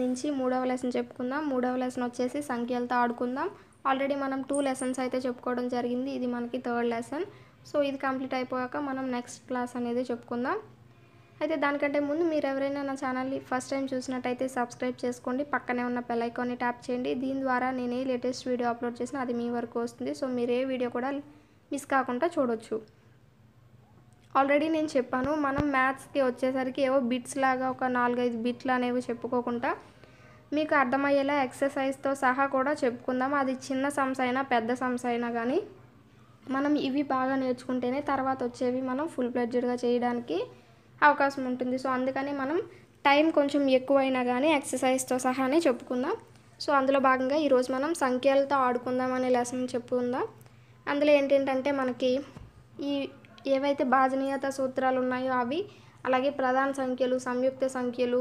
నుంచి మూడవ లెసన్ చెప్పుకుందాం మూడవ లెసన్ వచ్చేసి సంఖ్యలతో ఆడుకుందాం ఆల్రెడీ మనం టూ లెసన్స్ అయితే చెప్పుకోవడం జరిగింది ఇది మనకి థర్డ్ లెసన్ సో ఇది కంప్లీట్ అయిపోయాక మనం నెక్స్ట్ క్లాస్ అనేది చెప్పుకుందాం అయితే దానికంటే ముందు మీరు ఎవరైనా నా ఛానల్ని ఫస్ట్ టైం చూసినట్టయితే సబ్స్క్రైబ్ చేసుకోండి పక్కనే ఉన్న పెలైకాన్ని ట్యాప్ చేయండి దీని ద్వారా నేను ఏ లేటెస్ట్ వీడియో అప్లోడ్ చేసినా అది మీ వరకు వస్తుంది సో మీరు ఏ వీడియో కూడా మిస్ కాకుండా చూడొచ్చు ఆల్రెడీ నేను చెప్పాను మనం మ్యాథ్స్కి వచ్చేసరికి ఏవో బిట్స్ లాగా ఒక నాలుగైదు బిట్లు అనేవి చెప్పుకోకుండా మీకు అర్థమయ్యేలా ఎక్సర్సైజ్తో సహా కూడా చెప్పుకుందాం అది చిన్న సమ్స్ అయినా పెద్ద సమ్స్ అయినా కానీ మనం ఇవి బాగా నేర్చుకుంటేనే తర్వాత వచ్చేవి మనం ఫుల్ బ్లడ్జెడ్గా చేయడానికి అవకాశం ఉంటుంది సో అందుకని మనం టైం కొంచెం ఎక్కువైనా కానీ ఎక్సర్సైజ్తో సహానే చెప్పుకుందాం సో అందులో భాగంగా ఈరోజు మనం సంఖ్యలతో ఆడుకుందాం అనే లెసన్ చెప్పుకుందాం అందులో ఏంటంటే మనకి ఈ ఏవైతే భాజనీయత సూత్రాలు ఉన్నాయో అవి అలాగే ప్రధాన సంఖ్యలు సంయుక్త సంఖ్యలు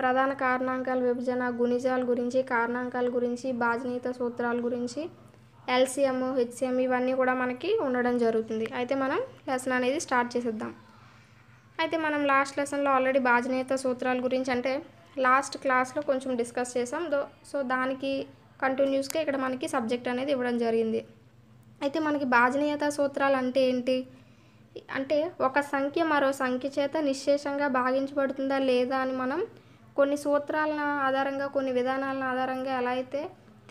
ప్రధాన కారణాంకాల విభజన గుణిజాల గురించి కారణాంకాల గురించి భాజనీయత సూత్రాల గురించి ఎల్సిఎం హెచ్సిఎం ఇవన్నీ కూడా మనకి ఉండడం జరుగుతుంది అయితే మనం లెసన్ అనేది స్టార్ట్ చేసేద్దాం అయితే మనం లాస్ట్ లెసన్లో ఆల్రెడీ భాజనీయత సూత్రాల గురించి అంటే లాస్ట్ క్లాస్లో కొంచెం డిస్కస్ చేసాం దో సో దానికి కంటిన్యూస్గా ఇక్కడ మనకి సబ్జెక్ట్ అనేది ఇవ్వడం జరిగింది అయితే మనకి భాజనీయత సూత్రాలు అంటే ఏంటి అంటే ఒక సంఖ్య మరో సంఖ్య చేత నిశ్శేషంగా భాగించబడుతుందా లేదా అని మనం కొన్ని సూత్రాలను ఆధారంగా కొన్ని విధానాలను ఆధారంగా ఎలా అయితే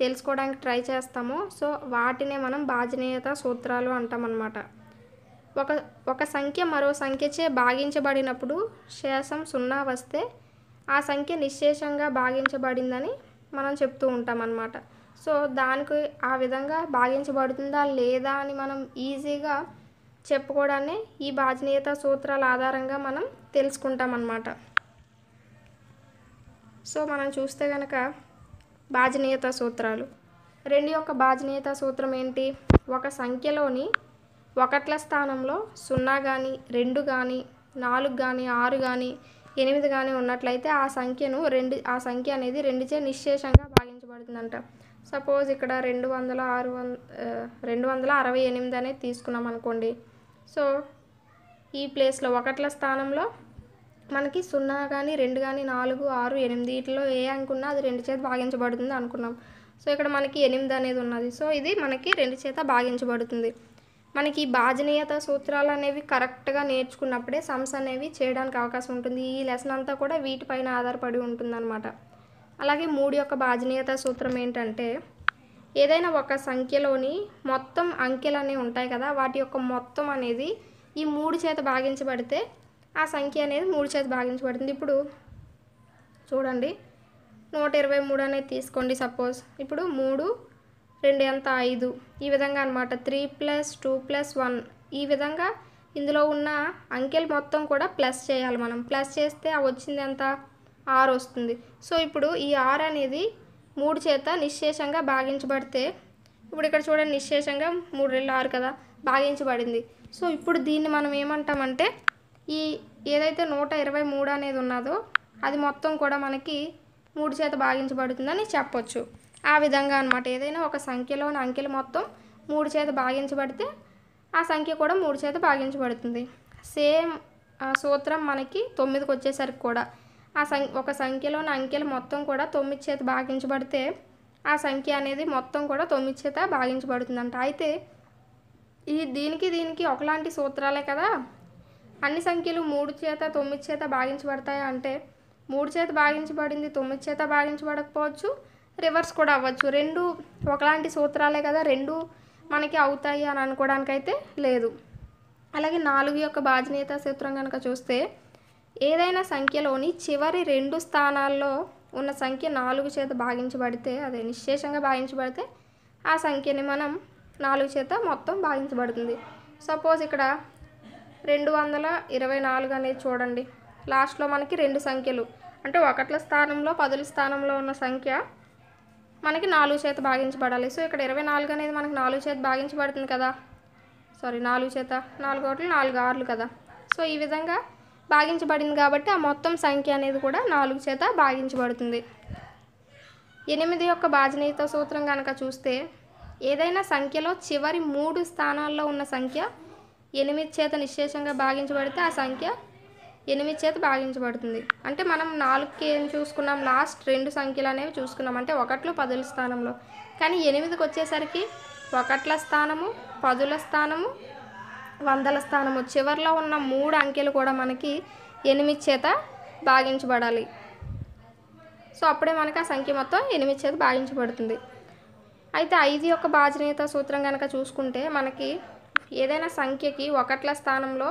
తెలుసుకోవడానికి ట్రై చేస్తామో సో వాటినే మనం భాజనీయత సూత్రాలు అంటామన్నమాట ఒక ఒక సంఖ్య మరో సంఖ్యచే భాగించబడినప్పుడు శేషం సున్నా వస్తే ఆ సంఖ్య నిశ్శేషంగా భాగించబడిందని మనం చెప్తూ ఉంటామన్నమాట సో దానికి ఆ విధంగా భాగించబడుతుందా లేదా అని మనం ఈజీగా చెప్పుకోవడాన్ని ఈ భాజనీయత సూత్రాల ఆధారంగా మనం తెలుసుకుంటాం అన్నమాట సో మనం చూస్తే కనుక భాజనీయత సూత్రాలు రెండు యొక్క భాజనీయత సూత్రం ఏంటి ఒక సంఖ్యలోని ఒకట్ల స్థానంలో సున్నా కానీ రెండు కానీ నాలుగు కానీ ఆరు కానీ ఎనిమిది కానీ ఉన్నట్లయితే ఆ సంఖ్యను రెండు ఆ సంఖ్య అనేది రెండుచే నిశ్శేషంగా భాగించబడుతుందంట సపోజ్ ఇక్కడ రెండు వందల ఆరు వంద రెండు వందల అరవై ఎనిమిది అనేది తీసుకున్నాం అనుకోండి సో ఈ ప్లేస్లో ఒకట్ల స్థానంలో మనకి సున్నా కానీ రెండు కానీ నాలుగు ఆరు ఎనిమిది వీటిలో ఏ అనుకున్నా అది రెండు చేత భాగించబడుతుంది అనుకున్నాం సో ఇక్కడ మనకి ఎనిమిది అనేది ఉన్నది సో ఇది మనకి రెండు చేత భాగించబడుతుంది మనకి భాజనీయత సూత్రాలు అనేవి కరెక్ట్గా నేర్చుకున్నప్పుడే సమ్స్ అనేవి చేయడానికి అవకాశం ఉంటుంది ఈ లెసన్ అంతా కూడా వీటిపైన ఆధారపడి ఉంటుంది అలాగే మూడు యొక్క భాజనీయత సూత్రం ఏంటంటే ఏదైనా ఒక సంఖ్యలోని మొత్తం అంకెలు అనేవి ఉంటాయి కదా వాటి యొక్క మొత్తం అనేది ఈ మూడు చేత భాగించబడితే ఆ సంఖ్య అనేది మూడు చేత భాగించబడుతుంది ఇప్పుడు చూడండి నూట ఇరవై మూడు అనేది తీసుకోండి సపోజ్ ఇప్పుడు మూడు రెండు ఎంత ఐదు ఈ విధంగా అనమాట three plus two plus one ఈ విధంగా ఇందులో ఉన్న అంకెలు మొత్తం కూడా ప్లస్ చేయాలి మనం ప్లస్ చేస్తే వచ్చింది ఎంత ఆరు వస్తుంది సో ఇప్పుడు ఈ ఆరు అనేది మూడు చేత నిశ్శేషంగా భాగించబడితే ఇప్పుడు ఇక్కడ చూడండి నిశ్శేషంగా మూడు రెండు ఆరు కదా భాగించబడింది సో ఇప్పుడు దీన్ని మనం ఏమంటామంటే ఈ ఏదైతే నూట ఇరవై మూడు అనేది ఉన్నదో అది మొత్తం కూడా మనకి మూడు చేత భాగించబడుతుందని చెప్పొచ్చు ఆ విధంగా అనమాట ఏదైనా ఒక సంఖ్యలోని అంకెలు మొత్తం మూడు చేత భాగించబడితే ఆ సంఖ్య కూడా మూడు చేత భాగించబడుతుంది సేమ్ సూత్రం మనకి తొమ్మిదికి వచ్చేసరికి కూడా ఆ సం ఒక సంఖ్యలోని అంకెలు మొత్తం కూడా తొమ్మిది చేత భాగించబడితే ఆ సంఖ్య అనేది మొత్తం కూడా తొమ్మిది చేత భాగించబడుతుందంట అయితే ఈ దీనికి దీనికి ఒకలాంటి సూత్రాలే కదా అన్ని సంఖ్యలు మూడు చేత తొమ్మిది చేత భాగించబడతాయి అంటే మూడు చేత భాగించబడింది తొమ్మిది చేత భాగించబడకపోవచ్చు రివర్స్ కూడా అవ్వచ్చు రెండు ఒకలాంటి సూత్రాలే కదా రెండు మనకి అవుతాయి అని అనుకోవడానికైతే లేదు అలాగే నాలుగు యొక్క బాజనీయత సూత్రం కనుక చూస్తే ఏదైనా సంఖ్యలోని చివరి రెండు స్థానాల్లో ఉన్న సంఖ్య నాలుగు చేత భాగించబడితే అదే నిశ్చేషంగా భాగించబడితే ఆ సంఖ్యని మనం నాలుగు చేత మొత్తం భాగించబడుతుంది సపోజ్ ఇక్కడ రెండు వందల ఇరవై నాలుగు అనేది చూడండి లాస్ట్లో మనకి రెండు సంఖ్యలు అంటే ఒకట్ల స్థానంలో పదుల స్థానంలో ఉన్న సంఖ్య మనకి నాలుగు చేత భాగించబడాలి సో ఇక్కడ ఇరవై నాలుగు అనేది మనకి నాలుగు చేత భాగించబడుతుంది కదా సారీ నాలుగు చేత నాలుగు ఒకటి నాలుగు ఆరులు కదా సో ఈ విధంగా భాగించబడింది కాబట్టి ఆ మొత్తం సంఖ్య అనేది కూడా నాలుగు చేత భాగించబడుతుంది ఎనిమిది యొక్క బాజనీయత సూత్రం కనుక చూస్తే ఏదైనా సంఖ్యలో చివరి మూడు స్థానాల్లో ఉన్న సంఖ్య ఎనిమిది చేత నిశేషంగా భాగించబడితే ఆ సంఖ్య ఎనిమిది చేత భాగించబడుతుంది అంటే మనం నాలుగుకి ఏం చూసుకున్నాం లాస్ట్ రెండు సంఖ్యలు అనేవి చూసుకున్నాం అంటే ఒకట్లు పదుల స్థానంలో కానీ ఎనిమిదికి వచ్చేసరికి ఒకట్ల స్థానము పదుల స్థానము వందల స్థానము చివరిలో ఉన్న మూడు అంకెలు కూడా మనకి ఎనిమిది చేత భాగించబడాలి సో అప్పుడే మనకి ఆ సంఖ్య మొత్తం ఎనిమిది చేత భాగించబడుతుంది అయితే ఐదు యొక్క భాజనీయత సూత్రం కనుక చూసుకుంటే మనకి ఏదైనా సంఖ్యకి ఒకట్ల స్థానంలో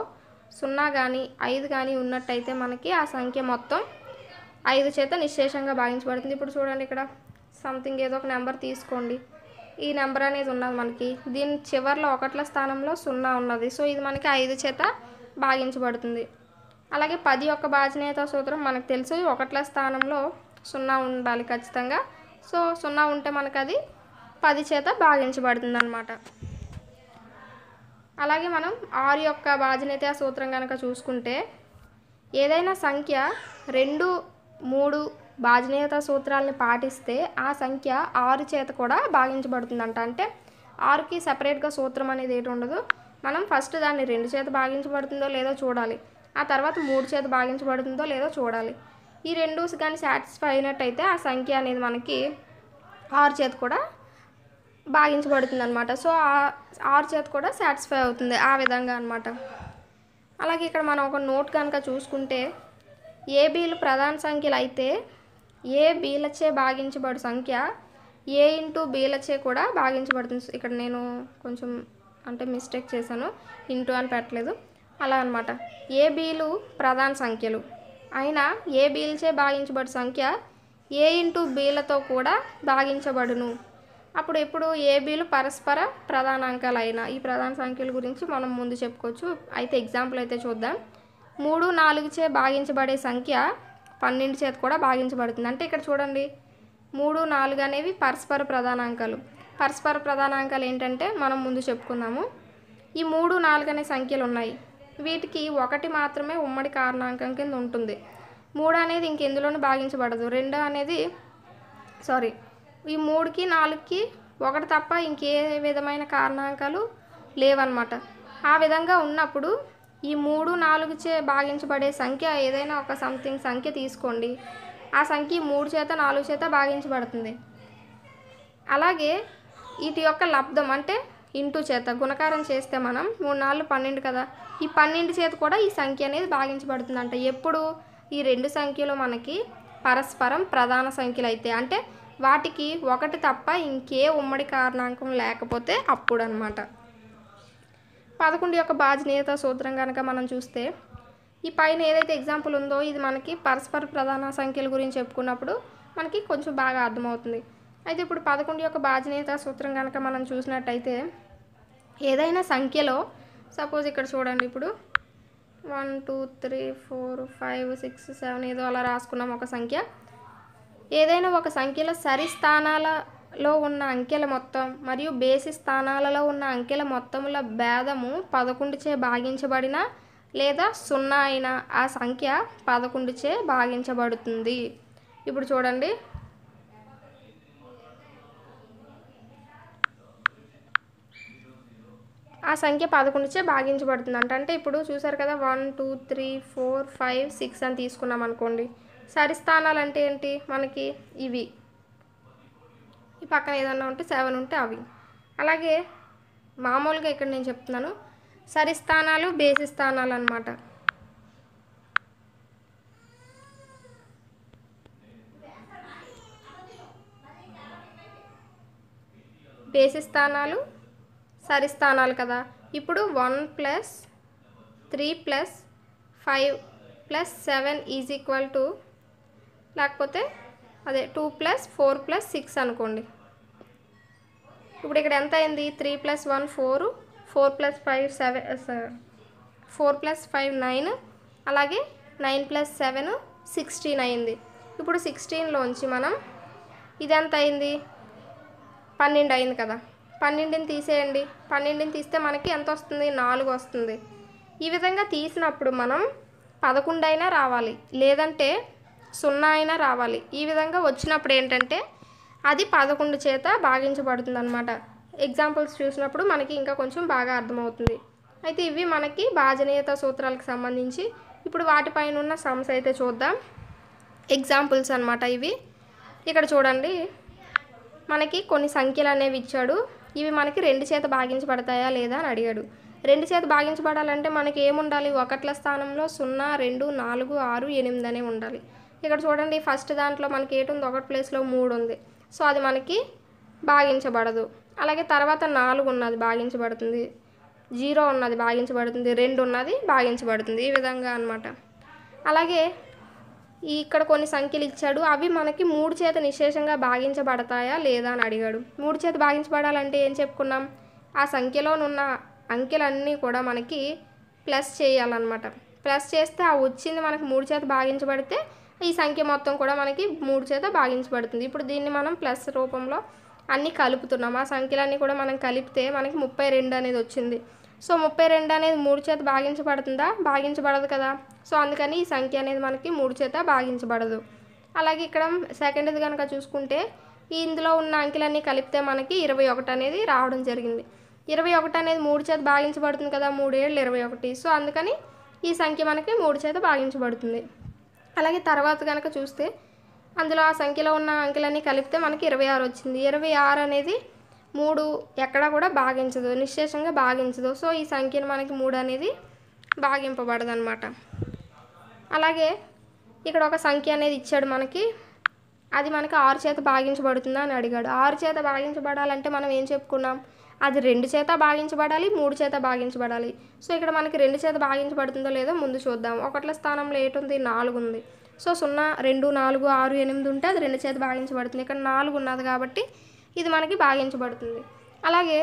సున్నా కానీ ఐదు కానీ ఉన్నట్టయితే మనకి ఆ సంఖ్య మొత్తం ఐదు చేత నిశేషంగా భాగించబడుతుంది ఇప్పుడు చూడండి ఇక్కడ సంథింగ్ ఏదో ఒక నెంబర్ తీసుకోండి ఈ నెంబర్ అనేది ఉన్నది మనకి దీని చివరిలో ఒకట్ల స్థానంలో సున్నా ఉన్నది సో ఇది మనకి ఐదు చేత భాగించబడుతుంది అలాగే పది యొక్క భాజనీయత సూత్రం మనకు తెలుసు ఒకట్ల స్థానంలో సున్నా ఉండాలి ఖచ్చితంగా సో సున్నా ఉంటే మనకు అది పది చేత భాగించబడుతుంది అనమాట అలాగే మనం ఆరు యొక్క భాజనీయత సూత్రం కనుక చూసుకుంటే ఏదైనా సంఖ్య రెండు మూడు భాజనీయత సూత్రాలని పాటిస్తే ఆ సంఖ్య ఆరు చేత కూడా భాగించబడుతుందంట అంటే ఆరుకి సపరేట్గా సూత్రం అనేది ఏంటి ఉండదు మనం ఫస్ట్ దాన్ని రెండు చేత భాగించబడుతుందో లేదో చూడాలి ఆ తర్వాత మూడు చేత భాగించబడుతుందో లేదో చూడాలి ఈ రెండు కానీ సాటిస్ఫై అయినట్టయితే ఆ సంఖ్య అనేది మనకి ఆరు చేత కూడా భాగించబడుతుంది అనమాట సో ఆరు చేత కూడా సాటిస్ఫై అవుతుంది ఆ విధంగా అనమాట అలాగే ఇక్కడ మనం ఒక నోట్ కనుక చూసుకుంటే ఏబీలు ప్రధాన సంఖ్యలు అయితే ఏ బీలచే భాగించబడు సంఖ్య ఏ ఇంటూ బీలచే కూడా భాగించబడుతుంది ఇక్కడ నేను కొంచెం అంటే మిస్టేక్ చేశాను ఇంటూ అని పెట్టలేదు అలా అనమాట ఏ బీలు ప్రధాన సంఖ్యలు అయినా ఏ బీలచే భాగించబడు సంఖ్య ఏ ఇంటూ బీలతో కూడా భాగించబడును అప్పుడు ఎప్పుడు ఏబీలు పరస్పర ప్రధాన అయినా ఈ ప్రధాన సంఖ్యల గురించి మనం ముందు చెప్పుకోవచ్చు అయితే ఎగ్జాంపుల్ అయితే చూద్దాం మూడు నాలుగుచే భాగించబడే సంఖ్య పన్నెండు చేత కూడా భాగించబడుతుంది అంటే ఇక్కడ చూడండి మూడు నాలుగు అనేవి పరస్పర ప్రధానాంకాలు పరస్పర ప్రధానాంకాలు ఏంటంటే మనం ముందు చెప్పుకుందాము ఈ మూడు నాలుగు అనే సంఖ్యలు ఉన్నాయి వీటికి ఒకటి మాత్రమే ఉమ్మడి కారణాంకం కింద ఉంటుంది మూడు అనేది ఇంకెందులోనూ భాగించబడదు రెండు అనేది సారీ ఈ మూడుకి నాలుగుకి ఒకటి తప్ప ఇంకే విధమైన కారణాంకాలు లేవన్నమాట ఆ విధంగా ఉన్నప్పుడు ఈ మూడు నాలుగు చే భాగించబడే సంఖ్య ఏదైనా ఒక సంథింగ్ సంఖ్య తీసుకోండి ఆ సంఖ్య మూడు చేత నాలుగు చేత భాగించబడుతుంది అలాగే వీటి యొక్క లబ్ధం అంటే ఇంటూ చేత గుణకారం చేస్తే మనం మూడు నాలుగు పన్నెండు కదా ఈ పన్నెండు చేత కూడా ఈ సంఖ్య అనేది భాగించబడుతుందంట ఎప్పుడు ఈ రెండు సంఖ్యలు మనకి పరస్పరం ప్రధాన సంఖ్యలు అయితే అంటే వాటికి ఒకటి తప్ప ఇంకే ఉమ్మడి కారణాంకం లేకపోతే అప్పుడు అనమాట పదకొండు యొక్క బాజనేత సూత్రం కనుక మనం చూస్తే ఈ పైన ఏదైతే ఎగ్జాంపుల్ ఉందో ఇది మనకి పరస్పర ప్రధాన సంఖ్యల గురించి చెప్పుకున్నప్పుడు మనకి కొంచెం బాగా అర్థమవుతుంది అయితే ఇప్పుడు పదకొండు యొక్క బాజనేత సూత్రం కనుక మనం చూసినట్టయితే ఏదైనా సంఖ్యలో సపోజ్ ఇక్కడ చూడండి ఇప్పుడు one two three four five six seven ఏదో అలా రాసుకున్నాం ఒక సంఖ్య ఏదైనా ఒక సంఖ్యలో సరి స్థానాల లో ఉన్న అంకెల మొత్తం మరియు బేసి స్థానాలలో ఉన్న అంకెల మొత్తముల భేదము పదకొండుచే భాగించబడిన లేదా సున్నా అయిన ఆ సంఖ్య పదకొండుచే భాగించబడుతుంది ఇప్పుడు చూడండి ఆ సంఖ్య పదకొండుచే భాగించబడుతుంది అంట అంటే ఇప్పుడు చూసారు కదా one two three four five six అని తీసుకున్నాం అనుకోండి సరి స్థానాలు అంటే ఏంటి మనకి ఇవి ఈ పక్కన ఏదన్నా ఉంటే సెవెన్ ఉంటే అవి అలాగే మామూలుగా ఇక్కడ నేను చెప్తున్నాను సరి స్థానాలు బేసి స్థానాలు అనమాట బేసి స్థానాలు సరి స్థానాలు కదా ఇప్పుడు one plus three plus five plus seven is equal to లేకపోతే అదే two plus four plus six అనుకోండి ఇప్పుడు ఇక్కడ ఎంత అయింది three plus one four four plus five seven four plus five nine అలాగే నైన్ ప్లస్ సెవెన్ సిక్స్టీన్ అయింది ఇప్పుడు సిక్స్టీన్లోంచి మనం ఇది ఎంత అయింది పన్నెండు అయింది కదా పన్నెండుని తీసేయండి పన్నెండుని తీస్తే మనకి ఎంత వస్తుంది నాలుగు వస్తుంది ఈ విధంగా తీసినప్పుడు మనం పదకొండు అయినా రావాలి లేదంటే సున్నా అయినా రావాలి ఈ విధంగా వచ్చినప్పుడు ఏంటంటే అది పదకొండు చేత భాగించబడుతుంది అనమాట ఎగ్జాంపుల్స్ చూసినప్పుడు మనకి ఇంకా కొంచెం బాగా అర్థమవుతుంది అయితే ఇవి మనకి భాజనీయత సూత్రాలకు సంబంధించి ఇప్పుడు వాటిపైన ఉన్న సమ్స్ అయితే చూద్దాం ఎగ్జాంపుల్స్ అనమాట ఇవి ఇక్కడ చూడండి మనకి కొన్ని సంఖ్యలు అనేవి ఇచ్చాడు ఇవి మనకి రెండు చేత భాగించబడతాయా లేదా అని అడిగాడు రెండు చేత భాగించబడాలంటే మనకి ఏముండాలి ఒకట్ల స్థానంలో సున్నా రెండు నాలుగు ఆరు ఎనిమిది అనేవి ఉండాలి ఇక్కడ చూడండి ఫస్ట్ దాంట్లో మనకి ఏటు ఉంది ఒకటి ప్లేస్లో మూడు ఉంది సో అది మనకి భాగించబడదు అలాగే తర్వాత నాలుగు ఉన్నది భాగించబడుతుంది జీరో ఉన్నది భాగించబడుతుంది రెండు ఉన్నది భాగించబడుతుంది ఈ విధంగా అనమాట అలాగే ఇక్కడ కొన్ని సంఖ్యలు ఇచ్చాడు అవి మనకి మూడు చేత నిశేషంగా భాగించబడతాయా లేదా అని అడిగాడు మూడు చేత భాగించబడాలంటే ఏం చెప్పుకున్నాం ఆ సంఖ్యలోనున్న అంకెలన్నీ కూడా మనకి ప్లస్ చేయాలన్నమాట ప్లస్ చేస్తే ఆ వచ్చింది మనకు మూడు చేత భాగించబడితే ఈ సంఖ్య మొత్తం కూడా మనకి మూడు చేత భాగించబడుతుంది ఇప్పుడు దీన్ని మనం ప్లస్ రూపంలో అన్నీ కలుపుతున్నాం ఆ సంఖ్యలన్నీ కూడా మనం కలిపితే మనకి ముప్పై రెండు అనేది వచ్చింది సో ముప్పై రెండు అనేది మూడు చేత భాగించబడుతుందా భాగించబడదు కదా సో అందుకని ఈ సంఖ్య అనేది మనకి మూడు చేత భాగించబడదు అలాగే ఇక్కడ సెకండ్ది కనుక చూసుకుంటే ఇందులో ఉన్న అంకెలన్నీ కలిపితే మనకి ఇరవై ఒకటి అనేది రావడం జరిగింది ఇరవై ఒకటి అనేది మూడు చేత భాగించబడుతుంది కదా మూడు ఏళ్ళు ఇరవై ఒకటి సో అందుకని ఈ సంఖ్య మనకి మూడు చేత భాగించబడుతుంది అలాగే తర్వాత కనుక చూస్తే అందులో ఆ సంఖ్యలో ఉన్న అంకెలన్నీ కలిపితే మనకి ఇరవై ఆరు వచ్చింది ఇరవై ఆరు అనేది మూడు ఎక్కడ కూడా భాగించదు నిశ్చేషంగా భాగించదు సో ఈ సంఖ్యను మనకి మూడు అనేది భాగింపబడదు అనమాట అలాగే ఇక్కడ ఒక సంఖ్య అనేది ఇచ్చాడు మనకి అది మనకి ఆరు చేత భాగించబడుతుందా అని అడిగాడు ఆరు చేత భాగించబడాలంటే మనం ఏం చెప్పుకున్నాం అది రెండు చేత భాగించబడాలి మూడు చేత భాగించబడాలి సో ఇక్కడ మనకి రెండు చేత భాగించబడుతుందో లేదో ముందు చూద్దాం ఒకట్ల స్థానంలో ఏటుంది నాలుగు ఉంది సో సున్నా రెండు నాలుగు ఆరు ఎనిమిది ఉంటే అది రెండు చేత భాగించబడుతుంది ఇక్కడ నాలుగు ఉన్నది కాబట్టి ఇది మనకి భాగించబడుతుంది అలాగే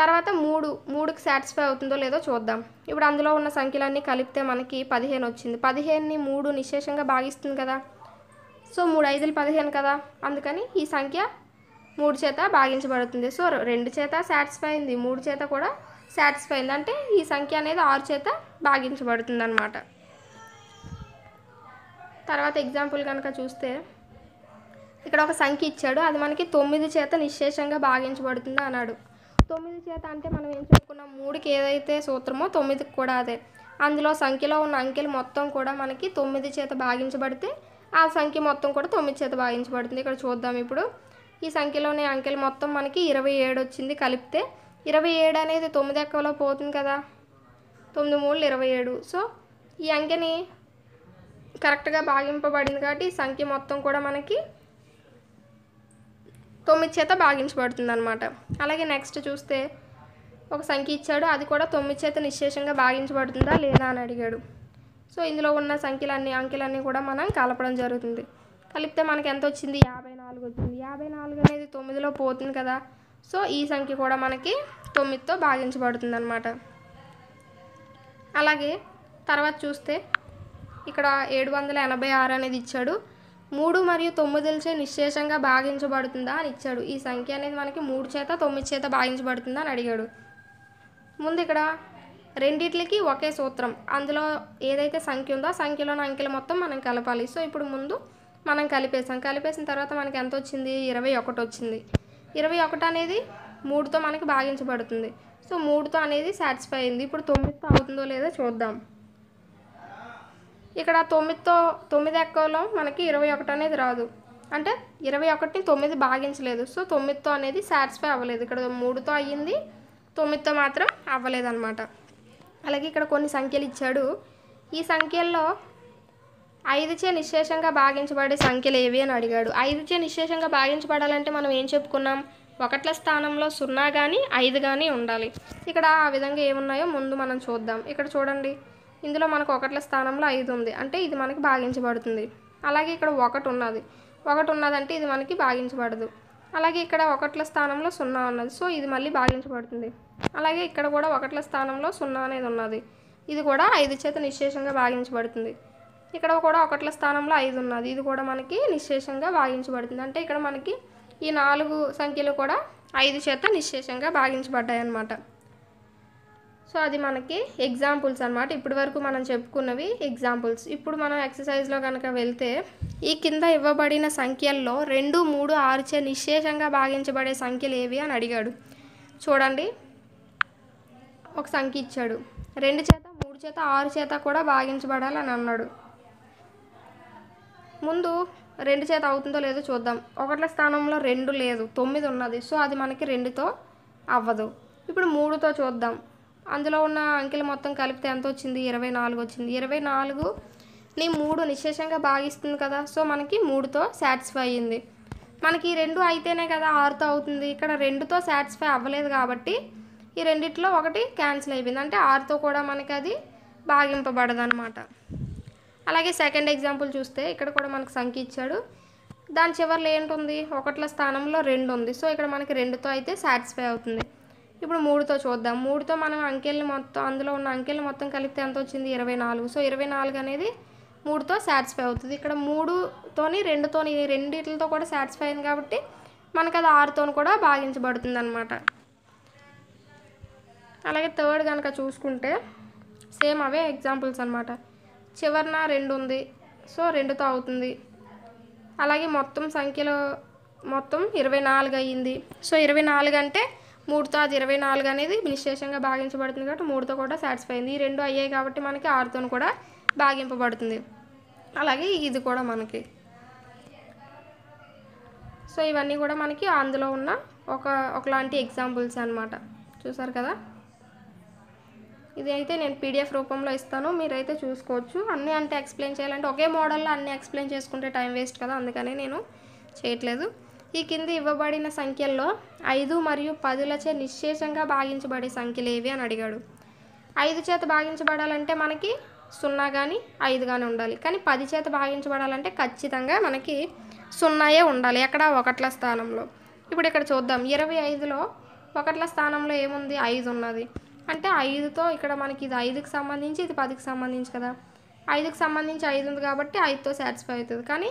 తర్వాత మూడు మూడుకి సాటిస్ఫై అవుతుందో లేదో చూద్దాం ఇప్పుడు అందులో ఉన్న సంఖ్యలన్నీ కలిపితే మనకి పదిహేను వచ్చింది పదిహేనుని మూడు నిశేషంగా భాగిస్తుంది కదా సో మూడు ఐదులు పదిహేను కదా అందుకని ఈ సంఖ్య మూడు చేత భాగించబడుతుంది సో రెండు చేత సాటిస్ఫై అయింది మూడు చేత కూడా సాటిస్ఫై అయింది అంటే ఈ సంఖ్య అనేది ఆరు చేత భాగించబడుతుంది అనమాట తర్వాత ఎగ్జాంపుల్ కనుక చూస్తే ఇక్కడ ఒక సంఖ్య ఇచ్చాడు అది మనకి తొమ్మిది చేత నిశేషంగా భాగించబడుతుంది అన్నాడు తొమ్మిది చేత అంటే మనం ఏం చెప్పుకున్నాం మూడుకి ఏదైతే సూత్రమో తొమ్మిదికి కూడా అదే అందులో సంఖ్యలో ఉన్న అంకెలు మొత్తం కూడా మనకి తొమ్మిది చేత భాగించబడితే ఆ సంఖ్య మొత్తం కూడా తొమ్మిది చేత భాగించబడుతుంది ఇక్కడ చూద్దాం ఇప్పుడు ఈ సంఖ్యలోని అంకెలు మొత్తం మనకి ఇరవై ఏడు వచ్చింది కలిపితే ఇరవై ఏడు అనేది తొమ్మిది ఎక్కలో పోతుంది కదా తొమ్మిది మూడు ఇరవై ఏడు సో ఈ అంకెని కరెక్ట్గా భాగింపబడింది కాబట్టి సంఖ్య మొత్తం కూడా మనకి తొమ్మిది చేత భాగించబడుతుంది అనమాట అలాగే నెక్స్ట్ చూస్తే ఒక సంఖ్య ఇచ్చాడు అది కూడా తొమ్మిది చేత నిశేషంగా భాగించబడుతుందా లేదా అని అడిగాడు సో ఇందులో ఉన్న సంఖ్యలన్నీ అంకెలన్నీ కూడా మనం కలపడం జరుగుతుంది కలిపితే మనకి ఎంత వచ్చింది యాభై నాలుగు వచ్చింది యాభై నాలుగు అనేది తొమ్మిదిలో పోతుంది కదా సో ఈ సంఖ్య కూడా మనకి తొమ్మిదితో భాగించబడుతుంది అనమాట అలాగే తర్వాత చూస్తే ఇక్కడ ఏడు వందల ఎనభై ఆరు అనేది ఇచ్చాడు మూడు మరియు తొమ్మిదిలచే నిశ్శేషంగా భాగించబడుతుందా అని ఇచ్చాడు ఈ సంఖ్య అనేది మనకి మూడు చేత తొమ్మిది చేత భాగించబడుతుందా అని అడిగాడు ముందు ఇక్కడ రెండిట్లకి ఒకే సూత్రం అందులో ఏదైతే సంఖ్య ఉందో ఆ సంఖ్యలోని అంకెలు మొత్తం మనం కలపాలి సో ఇప్పుడు ముందు మనం కలిపేసాం కలిపేసిన తర్వాత మనకి ఎంత వచ్చింది ఇరవై ఒకటి వచ్చింది ఇరవై ఒకటి అనేది మూడుతో మనకి భాగించబడుతుంది సో మూడుతో అనేది సాటిస్ఫై అయింది ఇప్పుడు తొమ్మిదితో అవుతుందో లేదో చూద్దాం ఇక్కడ తొమ్మిదితో తొమ్మిది ఎక్కువలో మనకి ఇరవై ఒకటి అనేది రాదు అంటే ఇరవై ఒకటిని తొమ్మిది భాగించలేదు సో తొమ్మిదితో అనేది సాటిస్ఫై అవ్వలేదు ఇక్కడ మూడుతో అయ్యింది తొమ్మిదితో మాత్రం అవ్వలేదు అనమాట అలాగే ఇక్కడ కొన్ని సంఖ్యలు ఇచ్చాడు ఈ సంఖ్యల్లో ఐదుచే నిశేషంగా భాగించబడే సంఖ్యలు ఏవి అని అడిగాడు ఐదుచే నిశేషంగా భాగించబడాలంటే మనం ఏం చెప్పుకున్నాం ఒకట్ల స్థానంలో సున్నా కానీ ఐదు కానీ ఉండాలి ఇక్కడ ఆ విధంగా ఏమున్నాయో ముందు మనం చూద్దాం ఇక్కడ చూడండి ఇందులో మనకు ఒకట్ల స్థానంలో ఐదు ఉంది అంటే ఇది మనకి భాగించబడుతుంది అలాగే ఇక్కడ ఒకటి ఉన్నది ఒకటి ఉన్నదంటే ఇది మనకి భాగించబడదు అలాగే ఇక్కడ ఒకట్ల స్థానంలో సున్నా ఉన్నది సో ఇది మళ్ళీ భాగించబడుతుంది అలాగే ఇక్కడ కూడా ఒకట్ల స్థానంలో సున్నా అనేది ఉన్నది ఇది కూడా ఐదు చేత నిశేషంగా భాగించబడుతుంది ఇక్కడ కూడా ఒకట్ల స్థానంలో ఐదు ఉన్నది ఇది కూడా మనకి నిశేషంగా భాగించబడుతుంది అంటే ఇక్కడ మనకి ఈ నాలుగు సంఖ్యలు కూడా ఐదు చేత నిశేషంగా భాగించబడ్డాయి అనమాట సో అది మనకి ఎగ్జాంపుల్స్ అనమాట ఇప్పటి వరకు మనం చెప్పుకున్నవి ఎగ్జాంపుల్స్ ఇప్పుడు మనం ఎక్సర్సైజ్లో కనుక వెళ్తే ఈ కింద ఇవ్వబడిన సంఖ్యల్లో రెండు మూడు చే నిశేషంగా భాగించబడే సంఖ్యలు ఏవి అని అడిగాడు చూడండి ఒక సంఖ్య ఇచ్చాడు రెండు చేత మూడు చేత ఆరు చేత కూడా భాగించబడాలని అన్నాడు ముందు రెండు చేత అవుతుందో లేదో చూద్దాం ఒకట్ల స్థానంలో రెండు లేదు తొమ్మిది ఉన్నది సో అది మనకి రెండుతో అవ్వదు ఇప్పుడు మూడుతో చూద్దాం అందులో ఉన్న అంకెలు మొత్తం కలిపితే ఎంత వచ్చింది ఇరవై నాలుగు వచ్చింది ఇరవై నాలుగు నీ మూడు నిశేషంగా భాగిస్తుంది కదా సో మనకి మూడుతో సాటిస్ఫై అయింది మనకి రెండు అయితేనే కదా ఆరుతో అవుతుంది ఇక్కడ రెండుతో సాటిస్ఫై అవ్వలేదు కాబట్టి ఈ రెండిట్లో ఒకటి క్యాన్సిల్ అయిపోయింది అంటే ఆరుతో కూడా మనకి అది భాగింపబడదనమాట అలాగే సెకండ్ ఎగ్జాంపుల్ చూస్తే ఇక్కడ కూడా మనకు సంఖ్య ఇచ్చాడు దాని చివరిలో ఏంటుంది ఒకట్ల స్థానంలో రెండు ఉంది సో ఇక్కడ మనకి రెండుతో అయితే సాటిస్ఫై అవుతుంది ఇప్పుడు మూడుతో చూద్దాం మూడుతో మనం అంకెల్ని మొత్తం అందులో ఉన్న అంకెల్ని మొత్తం కలిపితే ఎంత వచ్చింది ఇరవై నాలుగు సో ఇరవై నాలుగు అనేది మూడుతో సాటిస్ఫై అవుతుంది ఇక్కడ మూడుతోని రెండుతోని రెండిట్లతో కూడా సాటిస్ఫై అయింది కాబట్టి మనకు అది ఆరుతో కూడా భాగించబడుతుంది అనమాట అలాగే థర్డ్ కనుక చూసుకుంటే సేమ్ అవే ఎగ్జాంపుల్స్ అనమాట చివరిన రెండు ఉంది సో రెండుతో అవుతుంది అలాగే మొత్తం సంఖ్యలో మొత్తం ఇరవై నాలుగు అయ్యింది సో ఇరవై నాలుగు అంటే మూడుతో అది ఇరవై నాలుగు అనేది విశేషంగా భాగించబడుతుంది కాబట్టి మూడుతో కూడా సాటిస్ఫై అయింది ఈ రెండు అయ్యాయి కాబట్టి మనకి ఆరుతో కూడా భాగింపబడుతుంది అలాగే ఇది కూడా మనకి సో ఇవన్నీ కూడా మనకి అందులో ఉన్న ఒక ఒకలాంటి ఎగ్జాంపుల్స్ అనమాట చూసారు కదా ఇది అయితే నేను పీడిఎఫ్ రూపంలో ఇస్తాను మీరైతే చూసుకోవచ్చు అన్నీ అంటే ఎక్స్ప్లెయిన్ చేయాలంటే ఒకే మోడల్లో అన్నీ ఎక్స్ప్లెయిన్ చేసుకుంటే టైం వేస్ట్ కదా అందుకని నేను చేయట్లేదు ఈ కింది ఇవ్వబడిన సంఖ్యల్లో ఐదు మరియు పదులచే నిశ్చేషంగా భాగించబడే సంఖ్యలు ఏవి అని అడిగాడు ఐదు చేత భాగించబడాలంటే మనకి సున్నా కానీ ఐదు కానీ ఉండాలి కానీ పది చేత భాగించబడాలంటే ఖచ్చితంగా మనకి సున్నాయే ఉండాలి ఎక్కడ ఒకట్ల స్థానంలో ఇప్పుడు ఇక్కడ చూద్దాం ఇరవై ఐదులో ఒకట్ల స్థానంలో ఏముంది ఐదు ఉన్నది అంటే ఐదుతో ఇక్కడ మనకి ఇది ఐదుకి సంబంధించి ఇది పదికి సంబంధించి కదా ఐదుకి సంబంధించి ఐదు ఉంది కాబట్టి ఐదుతో సాటిస్ఫై అవుతుంది కానీ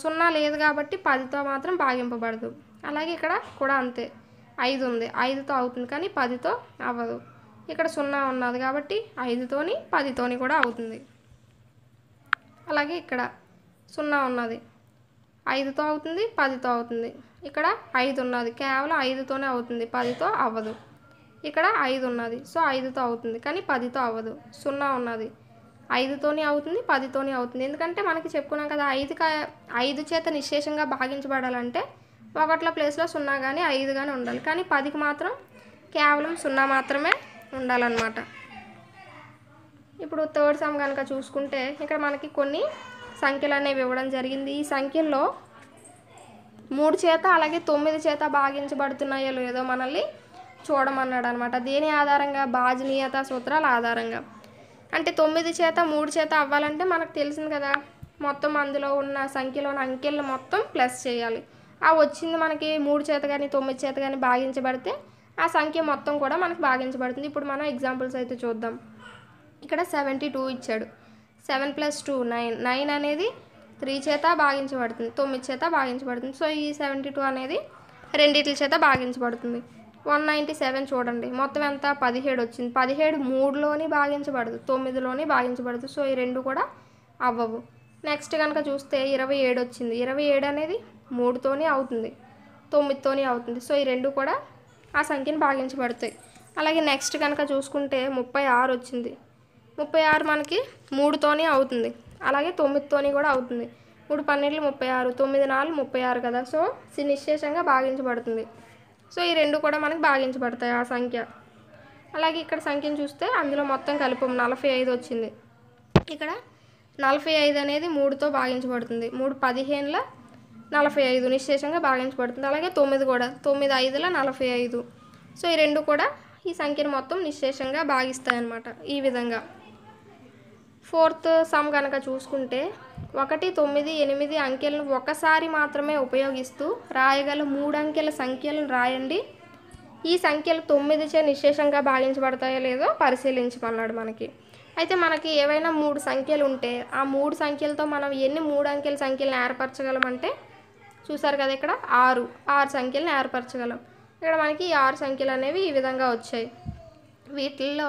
సున్నా లేదు కాబట్టి పదితో మాత్రం భాగింపబడదు అలాగే ఇక్కడ కూడా అంతే ఐదు ఉంది ఐదుతో అవుతుంది కానీ పదితో అవ్వదు ఇక్కడ సున్నా ఉన్నది కాబట్టి ఐదుతోని పదితోని కూడా అవుతుంది అలాగే ఇక్కడ సున్నా ఉన్నది ఐదుతో అవుతుంది పదితో అవుతుంది ఇక్కడ ఐదు ఉన్నది కేవలం ఐదుతోనే అవుతుంది పదితో అవ్వదు ఇక్కడ ఐదు ఉన్నది సో ఐదుతో అవుతుంది కానీ పదితో అవ్వదు సున్నా ఉన్నది ఐదుతోని అవుతుంది పదితోని అవుతుంది ఎందుకంటే మనకి చెప్పుకున్నాం కదా ఐదు ఐదు చేత నిశేషంగా భాగించబడాలంటే ఒకట్ల ప్లేస్లో సున్నా కానీ ఐదు కానీ ఉండాలి కానీ పదికి మాత్రం కేవలం సున్నా మాత్రమే ఉండాలన్నమాట ఇప్పుడు థర్డ్ సమ్ కనుక చూసుకుంటే ఇక్కడ మనకి కొన్ని సంఖ్యలు అనేవి ఇవ్వడం జరిగింది ఈ సంఖ్యల్లో మూడు చేత అలాగే తొమ్మిది చేత భాగించబడుతున్నాయో లేదో మనల్ని చూడమన్నాడు అనమాట దేని ఆధారంగా భాజనీయత సూత్రాల ఆధారంగా అంటే తొమ్మిది చేత మూడు చేత అవ్వాలంటే మనకు తెలిసింది కదా మొత్తం అందులో ఉన్న సంఖ్యలో ఉన్న అంకెలను మొత్తం ప్లస్ చేయాలి ఆ వచ్చింది మనకి మూడు చేత కానీ తొమ్మిది చేత కానీ భాగించబడితే ఆ సంఖ్య మొత్తం కూడా మనకు భాగించబడుతుంది ఇప్పుడు మనం ఎగ్జాంపుల్స్ అయితే చూద్దాం ఇక్కడ సెవెంటీ టూ ఇచ్చాడు seven plus two nine nine అనేది త్రీ చేత భాగించబడుతుంది తొమ్మిది చేత భాగించబడుతుంది సో ఈ సెవెంటీ టూ అనేది రెండిట్ల చేత భాగించబడుతుంది వన్ నైంటీ సెవెన్ చూడండి మొత్తం ఎంత పదిహేడు వచ్చింది పదిహేడు మూడులోని భాగించబడదు తొమ్మిదిలోని భాగించబడదు సో ఈ రెండు కూడా అవ్వవు నెక్స్ట్ కనుక చూస్తే ఇరవై ఏడు వచ్చింది ఇరవై ఏడు అనేది మూడుతోనే అవుతుంది తొమ్మిదితోనే అవుతుంది సో ఈ రెండు కూడా ఆ సంఖ్యను భాగించబడతాయి అలాగే నెక్స్ట్ కనుక చూసుకుంటే ముప్పై ఆరు వచ్చింది ముప్పై ఆరు మనకి మూడుతోనే అవుతుంది అలాగే తొమ్మిదితోని కూడా అవుతుంది మూడు పన్నెండులు ముప్పై ఆరు తొమ్మిది నాలుగు ముప్పై ఆరు కదా సో నిశ్చేషంగా భాగించబడుతుంది సో ఈ రెండు కూడా మనకు భాగించబడతాయి ఆ సంఖ్య అలాగే ఇక్కడ సంఖ్యను చూస్తే అందులో మొత్తం కలిపం నలభై ఐదు వచ్చింది ఇక్కడ నలభై ఐదు అనేది మూడుతో భాగించబడుతుంది మూడు పదిహేనుల నలభై ఐదు నిశ్చేషంగా భాగించబడుతుంది అలాగే తొమ్మిది కూడా తొమ్మిది ఐదుల నలభై ఐదు సో ఈ రెండు కూడా ఈ సంఖ్యను మొత్తం భాగిస్తాయి అన్నమాట ఈ విధంగా ఫోర్త్ సమ్ కనుక చూసుకుంటే ఒకటి తొమ్మిది ఎనిమిది అంకెలను ఒకసారి మాత్రమే ఉపయోగిస్తూ రాయగల మూడు అంకెల సంఖ్యలను రాయండి ఈ సంఖ్యలు తొమ్మిదిచే నిశేషంగా భాగించబడతాయో లేదో పరిశీలించమన్నాడు మనకి అయితే మనకి ఏవైనా మూడు సంఖ్యలు ఉంటే ఆ మూడు సంఖ్యలతో మనం ఎన్ని మూడు అంకెల సంఖ్యలను ఏర్పరచగలమంటే చూసారు కదా ఇక్కడ ఆరు ఆరు సంఖ్యలను ఏర్పరచగలం ఇక్కడ మనకి ఈ ఆరు సంఖ్యలు అనేవి ఈ విధంగా వచ్చాయి వీటిల్లో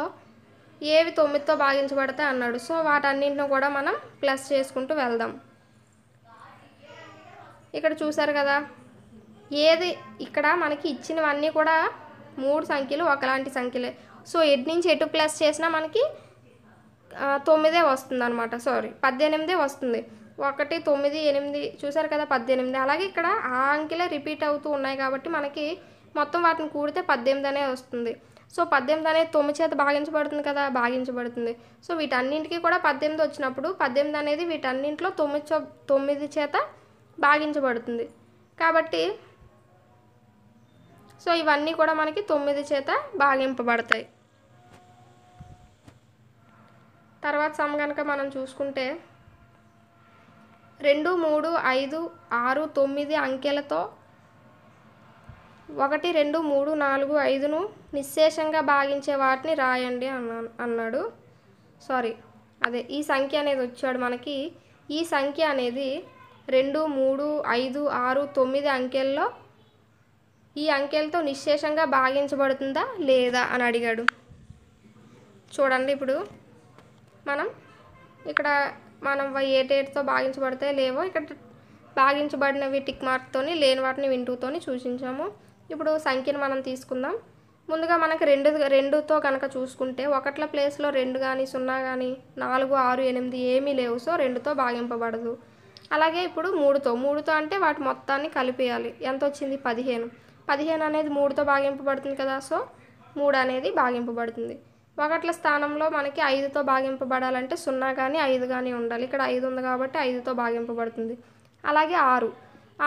ఏవి తొమ్మిదితో భాగించబడతాయి అన్నాడు సో వాటన్నింటిని కూడా మనం ప్లస్ చేసుకుంటూ వెళ్దాం ఇక్కడ చూసారు కదా ఏది ఇక్కడ మనకి ఇచ్చినవన్నీ కూడా మూడు సంఖ్యలు ఒకలాంటి సంఖ్యలే సో ఎటు నుంచి ఎటు ప్లస్ చేసినా మనకి తొమ్మిదే వస్తుంది అనమాట సారీ పద్దెనిమిదే వస్తుంది ఒకటి తొమ్మిది ఎనిమిది చూసారు కదా పద్దెనిమిది అలాగే ఇక్కడ ఆ అంకెలే రిపీట్ అవుతూ ఉన్నాయి కాబట్టి మనకి మొత్తం వాటిని కూడితే పద్దెనిమిది అనేది వస్తుంది సో పద్దెనిమిది అనేది తొమ్మిది చేత భాగించబడుతుంది కదా భాగించబడుతుంది సో వీటన్నింటికి కూడా పద్దెనిమిది వచ్చినప్పుడు పద్దెనిమిది అనేది వీటన్నింటిలో తొమ్మిది తొమ్మిది చేత భాగించబడుతుంది కాబట్టి సో ఇవన్నీ కూడా మనకి తొమ్మిది చేత భాగింపబడతాయి తర్వాత సమ కనుక మనం చూసుకుంటే రెండు మూడు ఐదు ఆరు తొమ్మిది అంకెలతో ఒకటి రెండు మూడు నాలుగు ఐదును నిశ్శేషంగా భాగించే వాటిని రాయండి అన్నా అన్నాడు సారీ అదే ఈ సంఖ్య అనేది వచ్చాడు మనకి ఈ సంఖ్య అనేది రెండు మూడు ఐదు ఆరు తొమ్మిది అంకెల్లో ఈ అంకెలతో నిశ్శేషంగా భాగించబడుతుందా లేదా అని అడిగాడు చూడండి ఇప్పుడు మనం ఇక్కడ మనం ఏటేటితో భాగించబడితే లేవో ఇక్కడ భాగించబడినవి టిక్ మార్క్తోని లేని వాటిని వింటూతోని సూచించాము ఇప్పుడు సంఖ్యను మనం తీసుకుందాం ముందుగా మనకు రెండు రెండుతో కనుక చూసుకుంటే ఒకట్ల ప్లేస్లో రెండు కానీ సున్నా కానీ నాలుగు ఆరు ఎనిమిది ఏమీ లేవు సో రెండుతో భాగింపబడదు అలాగే ఇప్పుడు మూడుతో మూడుతో అంటే వాటి మొత్తాన్ని కలిపేయాలి ఎంత వచ్చింది పదిహేను పదిహేను అనేది మూడుతో భాగింపబడుతుంది కదా సో మూడు అనేది భాగింపబడుతుంది ఒకట్ల స్థానంలో మనకి ఐదుతో భాగింపబడాలంటే సున్నా కానీ ఐదు కానీ ఉండాలి ఇక్కడ ఐదు ఉంది కాబట్టి ఐదుతో భాగింపబడుతుంది అలాగే ఆరు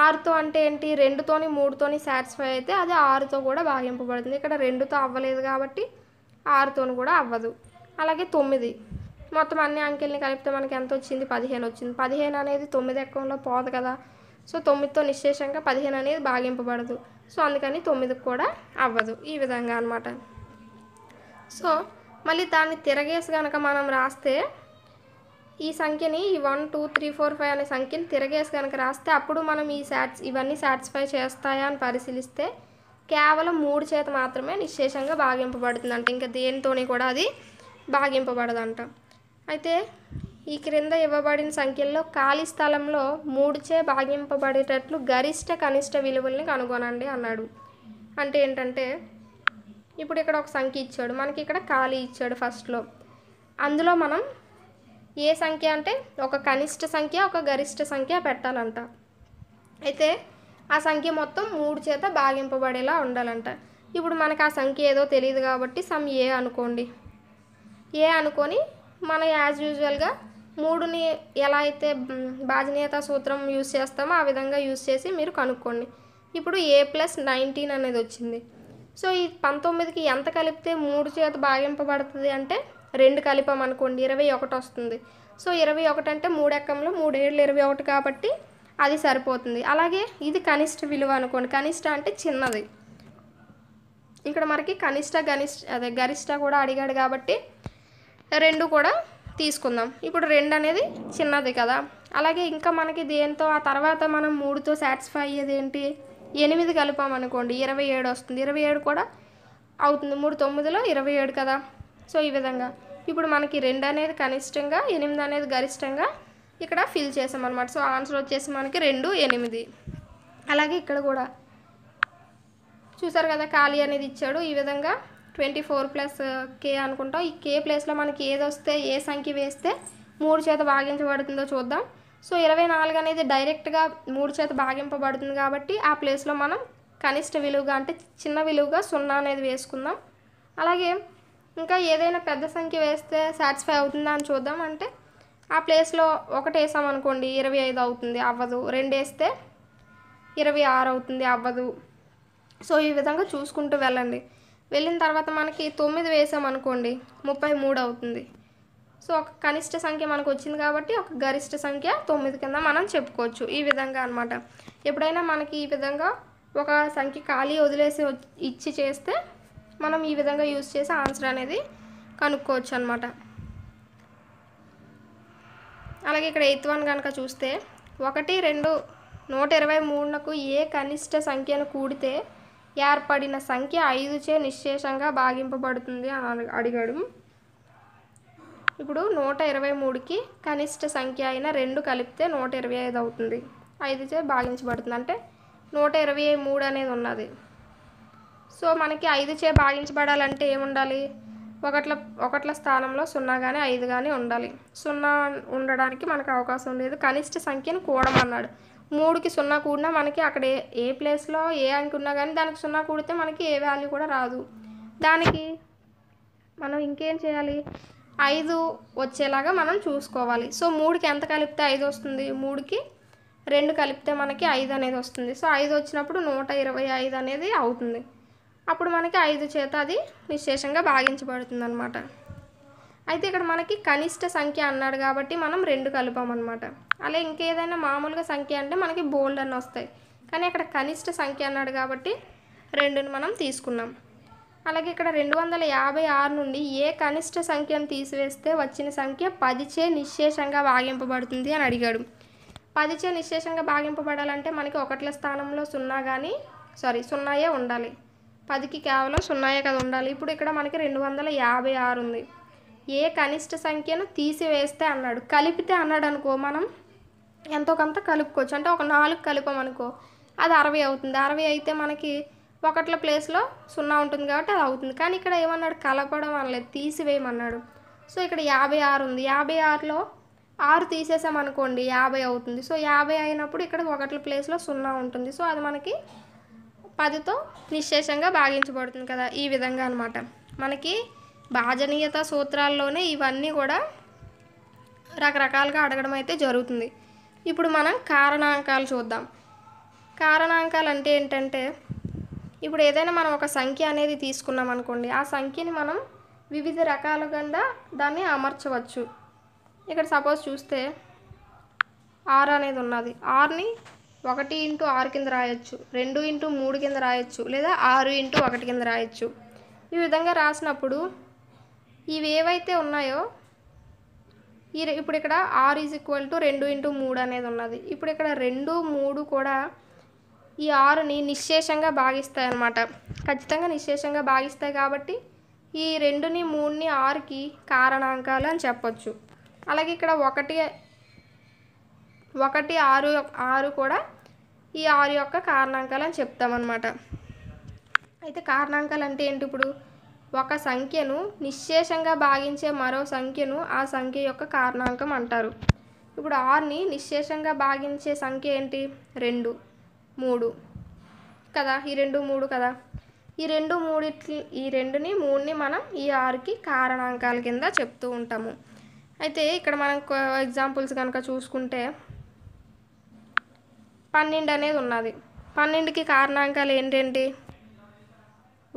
ఆరుతో అంటే ఏంటి రెండుతోని మూడుతోని సాటిస్ఫై అయితే అది ఆరుతో కూడా భాగింపబడుతుంది ఇక్కడ రెండుతో అవ్వలేదు కాబట్టి ఆరుతోని కూడా అవ్వదు అలాగే తొమ్మిది మొత్తం అన్ని అంకెల్ని కలిపితే మనకి ఎంత వచ్చింది పదిహేను వచ్చింది పదిహేను అనేది తొమ్మిది ఎక్కంలో పోదు కదా సో తొమ్మిదితో నిశేషంగా పదిహేను అనేది భాగింపబడదు సో అందుకని తొమ్మిదికి కూడా అవ్వదు ఈ విధంగా అనమాట సో మళ్ళీ దాన్ని తిరగేసి కనుక మనం రాస్తే ఈ సంఖ్యని ఈ one two three four five అనే సంఖ్యని తిరగేసి కనుక రాస్తే అప్పుడు మనం ఈ సాట్స్ ఇవన్నీ సాటిస్ఫై చేస్తాయా అని పరిశీలిస్తే కేవలం మూడు చేత మాత్రమే భాగింపబడుతుంది అంట ఇంకా దేనితో కూడా అది భాగింపబడదంట అయితే ఈ క్రింద ఇవ్వబడిన సంఖ్యల్లో ఖాళీ స్థలంలో మూడుచే భాగింపబడేటట్లు గరిష్ట కనిష్ట విలువల్ని కనుగొనండి అన్నాడు అంటే ఏంటంటే ఇప్పుడు ఇక్కడ ఒక సంఖ్య ఇచ్చాడు మనకి ఇక్కడ ఖాళీ ఇచ్చాడు ఫస్ట్లో అందులో మనం ఏ సంఖ్య అంటే ఒక కనిష్ట సంఖ్య ఒక గరిష్ట సంఖ్య పెట్టాలంట అయితే ఆ సంఖ్య మొత్తం మూడు చేత భాగింపబడేలా ఉండాలంట ఇప్పుడు మనకు ఆ సంఖ్య ఏదో తెలియదు కాబట్టి సమ్ ఏ అనుకోండి ఏ అనుకొని మన యాజ్ యూజువల్గా మూడుని ఎలా అయితే భాజనీయత సూత్రం యూజ్ చేస్తామో ఆ విధంగా యూజ్ చేసి మీరు కనుక్కోండి ఇప్పుడు ఏ ప్లస్ నైన్టీన్ అనేది వచ్చింది సో ఈ పంతొమ్మిదికి ఎంత కలిపితే మూడు చేత భాగింపబడుతుంది అంటే రెండు కలిపామనుకోండి ఇరవై ఒకటి వస్తుంది సో ఇరవై ఒకటి అంటే మూడు ఎక్కంలో మూడు ఏళ్ళు ఇరవై ఒకటి కాబట్టి అది సరిపోతుంది అలాగే ఇది కనిష్ట విలువ అనుకోండి కనిష్ట అంటే చిన్నది ఇక్కడ మనకి కనిష్ట గనిష్ట అదే గరిష్ట కూడా అడిగాడు కాబట్టి రెండు కూడా తీసుకుందాం ఇప్పుడు రెండు అనేది చిన్నది కదా అలాగే ఇంకా మనకి దేంతో ఆ తర్వాత మనం మూడుతో సాటిస్ఫై అయ్యేది ఏంటి ఎనిమిది కలిపామనుకోండి ఇరవై ఏడు వస్తుంది ఇరవై ఏడు కూడా అవుతుంది మూడు తొమ్మిదిలో ఇరవై ఏడు కదా సో ఈ విధంగా ఇప్పుడు మనకి రెండు అనేది కనిష్టంగా ఎనిమిది అనేది గరిష్టంగా ఇక్కడ ఫిల్ చేసామన్నమాట సో ఆన్సర్ వచ్చేసి మనకి రెండు ఎనిమిది అలాగే ఇక్కడ కూడా చూసారు కదా ఖాళీ అనేది ఇచ్చాడు ఈ విధంగా ట్వంటీ ఫోర్ ప్లస్ కే అనుకుంటాం ఈ కే ప్లేస్లో మనకి ఏది వస్తే ఏ సంఖ్య వేస్తే మూడు చేత భాగించబడుతుందో చూద్దాం సో ఇరవై నాలుగు అనేది డైరెక్ట్గా మూడు చేత భాగింపబడుతుంది కాబట్టి ఆ ప్లేస్లో మనం కనిష్ట విలువగా అంటే చిన్న విలువగా సున్నా అనేది వేసుకుందాం అలాగే ఇంకా ఏదైనా పెద్ద సంఖ్య వేస్తే సాటిస్ఫై అవుతుందా అని చూద్దాం అంటే ఆ ప్లేస్లో ఒకటి వేసామనుకోండి ఇరవై ఐదు అవుతుంది అవ్వదు రెండు వేస్తే ఇరవై ఆరు అవుతుంది అవ్వదు సో ఈ విధంగా చూసుకుంటూ వెళ్ళండి వెళ్ళిన తర్వాత మనకి తొమ్మిది వేసామనుకోండి ముప్పై మూడు అవుతుంది సో ఒక కనిష్ట సంఖ్య మనకు వచ్చింది కాబట్టి ఒక గరిష్ట సంఖ్య తొమ్మిది కింద మనం చెప్పుకోవచ్చు ఈ విధంగా అనమాట ఎప్పుడైనా మనకి ఈ విధంగా ఒక సంఖ్య ఖాళీ వదిలేసి ఇచ్చి చేస్తే మనం ఈ విధంగా యూజ్ చేసి ఆన్సర్ అనేది కనుక్కోవచ్చు అనమాట అలాగే ఇక్కడ ఎయిత్ వన్ కనుక చూస్తే ఒకటి రెండు నూట ఇరవై మూడునకు ఏ కనిష్ట సంఖ్యను కూడితే ఏర్పడిన సంఖ్య ఐదుచే నిశేషంగా భాగింపబడుతుంది అని అడిగాడు ఇప్పుడు నూట ఇరవై మూడుకి కనిష్ట సంఖ్య అయిన రెండు కలిపితే నూట ఇరవై ఐదు అవుతుంది ఐదుచే భాగించబడుతుంది అంటే నూట ఇరవై మూడు అనేది ఉన్నది సో మనకి ఐదు చే భాగించబడాలంటే ఏముండాలి ఒకట్ల ఒకట్ల స్థానంలో సున్నా కానీ ఐదు కానీ ఉండాలి సున్నా ఉండడానికి మనకు అవకాశం లేదు కనిష్ట సంఖ్యను కూడమన్నాడు మూడుకి సున్నా కూడినా మనకి అక్కడ ఏ ప్లేస్లో ఏ అంకి ఉన్నా కానీ దానికి సున్నా కూడితే మనకి ఏ వాల్యూ కూడా రాదు దానికి మనం ఇంకేం చేయాలి ఐదు వచ్చేలాగా మనం చూసుకోవాలి సో మూడుకి ఎంత కలిపితే ఐదు వస్తుంది మూడుకి రెండు కలిపితే మనకి ఐదు అనేది వస్తుంది సో ఐదు వచ్చినప్పుడు నూట ఇరవై ఐదు అనేది అవుతుంది అప్పుడు మనకి ఐదు చేత అది నిశేషంగా భాగించబడుతుంది అనమాట అయితే ఇక్కడ మనకి కనిష్ట సంఖ్య అన్నాడు కాబట్టి మనం రెండు కలుపామన్నమాట అలా ఇంకేదైనా మామూలుగా సంఖ్య అంటే మనకి బోల్డ్ అని వస్తాయి కానీ అక్కడ కనిష్ట సంఖ్య అన్నాడు కాబట్టి రెండుని మనం తీసుకున్నాం అలాగే ఇక్కడ రెండు వందల యాభై ఆరు నుండి ఏ కనిష్ట సంఖ్యను తీసివేస్తే వచ్చిన సంఖ్య పదిచే నిశేషంగా భాగింపబడుతుంది అని అడిగాడు పదిచే నిశేషంగా భాగింపబడాలంటే మనకి ఒకట్ల స్థానంలో సున్నా కానీ సారీ సున్నాయే ఉండాలి పదికి కేవలం సున్నాయే కదా ఉండాలి ఇప్పుడు ఇక్కడ మనకి రెండు వందల యాభై ఆరు ఉంది ఏ కనిష్ట సంఖ్యను తీసివేస్తే అన్నాడు కలిపితే అన్నాడు అనుకో మనం ఎంతో కొంత కలుపుకోవచ్చు అంటే ఒక నాలుగు కలిపామనుకో అది అరవై అవుతుంది అరవై అయితే మనకి ఒకట్ల ప్లేస్లో సున్నా ఉంటుంది కాబట్టి అది అవుతుంది కానీ ఇక్కడ ఏమన్నాడు కలపడం అనలేదు తీసివేయమన్నాడు సో ఇక్కడ యాభై ఆరు ఉంది యాభై ఆరులో ఆరు తీసేసామనుకోండి యాభై అవుతుంది సో యాభై అయినప్పుడు ఇక్కడ ఒకట్ల ప్లేస్లో సున్నా ఉంటుంది సో అది మనకి పదితో నిశేషంగా భాగించబడుతుంది కదా ఈ విధంగా అనమాట మనకి భాజనీయత సూత్రాల్లోనే ఇవన్నీ కూడా రకరకాలుగా అడగడం అయితే జరుగుతుంది ఇప్పుడు మనం కారణాంకాలు చూద్దాం కారణాంకాలు అంటే ఏంటంటే ఇప్పుడు ఏదైనా మనం ఒక సంఖ్య అనేది తీసుకున్నాం అనుకోండి ఆ సంఖ్యని మనం వివిధ రకాలుగా దాన్ని అమర్చవచ్చు ఇక్కడ సపోజ్ చూస్తే ఆరు అనేది ఉన్నది ఆరుని ఒకటి ఇంటూ ఆరు కింద రాయొచ్చు రెండు ఇంటూ మూడు కింద రాయొచ్చు లేదా ఆరు ఇంటూ ఒకటి కింద రాయొచ్చు ఈ విధంగా రాసినప్పుడు ఇవి ఏవైతే ఉన్నాయో ఈ ఇప్పుడు ఇక్కడ ఆరు ఈజ్ ఈక్వల్ టు రెండు ఇంటూ మూడు అనేది ఉన్నది ఇప్పుడు ఇక్కడ రెండు మూడు కూడా ఈ ఆరుని నిశ్శేషంగా భాగిస్తాయి అన్నమాట ఖచ్చితంగా నిశ్శేషంగా భాగిస్తాయి కాబట్టి ఈ రెండుని మూడుని ఆరుకి కారణాంకాలు అని చెప్పొచ్చు అలాగే ఇక్కడ ఒకటి ఒకటి ఆరు ఆరు కూడా ఈ ఆరు యొక్క కారణాంకాలు అని చెప్తామన్నమాట అయితే కారణాంకాలు అంటే ఏంటి ఇప్పుడు ఒక సంఖ్యను నిశ్శేషంగా భాగించే మరో సంఖ్యను ఆ సంఖ్య యొక్క కారణాంకం అంటారు ఇప్పుడు ఆరుని నిశ్శేషంగా భాగించే సంఖ్య ఏంటి రెండు మూడు కదా ఈ రెండు మూడు కదా ఈ రెండు మూడిట్లు ఈ రెండుని మూడుని మనం ఈ ఆరుకి కారణాంకాల కింద చెప్తూ ఉంటాము అయితే ఇక్కడ మనం ఎగ్జాంపుల్స్ కనుక చూసుకుంటే పన్నెండు అనేది ఉన్నది పన్నెండుకి కారణాంకాలు ఏంటండి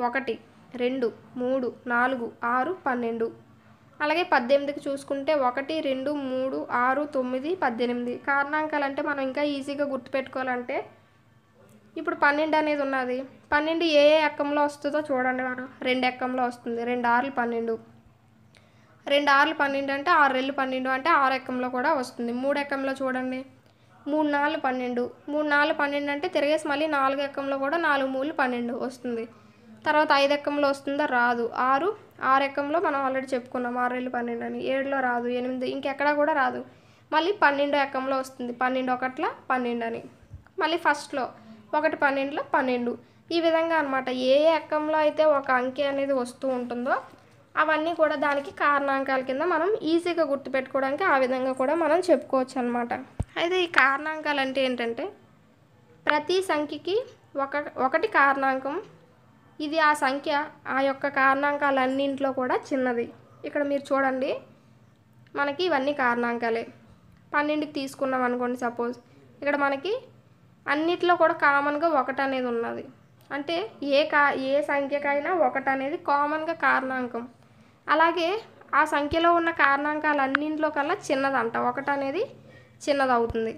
ఒకటి రెండు మూడు నాలుగు ఆరు పన్నెండు అలాగే పద్దెనిమిదికి చూసుకుంటే ఒకటి రెండు మూడు ఆరు తొమ్మిది పద్దెనిమిది కారణాంకాలు అంటే మనం ఇంకా ఈజీగా గుర్తుపెట్టుకోవాలంటే ఇప్పుడు పన్నెండు అనేది ఉన్నది పన్నెండు ఏ ఏ ఎక్కంలో వస్తుందో చూడండి మనం రెండు ఎక్కంలో వస్తుంది రెండు ఆరులు పన్నెండు రెండు ఆరులు పన్నెండు అంటే ఆరు రెళ్ళు పన్నెండు అంటే ఆరు ఎక్కంలో కూడా వస్తుంది మూడు ఎక్కంలో చూడండి మూడు నాలుగు పన్నెండు మూడు నాలుగు పన్నెండు అంటే తిరగేసి మళ్ళీ నాలుగు ఎక్కంలో కూడా నాలుగు మూలు పన్నెండు వస్తుంది తర్వాత ఐదు ఎక్కంలో వస్తుందా రాదు ఆరు ఆరు ఎక్కంలో మనం ఆల్రెడీ చెప్పుకున్నాం ఆరు ఏళ్ళు పన్నెండు అని ఏడులో రాదు ఎనిమిది ఇంకెక్కడా కూడా రాదు మళ్ళీ పన్నెండు ఎక్కంలో వస్తుంది పన్నెండు ఒకట్ల పన్నెండు అని మళ్ళీ ఫస్ట్లో ఒకటి పన్నెండులో పన్నెండు ఈ విధంగా అనమాట ఏ ఎక్కంలో అయితే ఒక అంకె అనేది వస్తూ ఉంటుందో అవన్నీ కూడా దానికి కారణాంకాల కింద మనం ఈజీగా గుర్తుపెట్టుకోవడానికి ఆ విధంగా కూడా మనం చెప్పుకోవచ్చు అనమాట అయితే ఈ కారణాంకాలు అంటే ఏంటంటే ప్రతి సంఖ్యకి ఒక ఒకటి కారణాంకం ఇది ఆ సంఖ్య ఆ యొక్క కారణాంకాలన్నింటిలో కూడా చిన్నది ఇక్కడ మీరు చూడండి మనకి ఇవన్నీ కారణాంకాలే పన్నెండుకి తీసుకున్నాం అనుకోండి సపోజ్ ఇక్కడ మనకి అన్నిట్లో కూడా కామన్గా ఒకటి అనేది ఉన్నది అంటే ఏ కా ఏ సంఖ్యకైనా ఒకటి అనేది కామన్గా కారణాంకం అలాగే ఆ సంఖ్యలో ఉన్న కారణాంకాలు అన్నింటిలో కల్లా చిన్నదంట ఒకటి అనేది చిన్నది అవుతుంది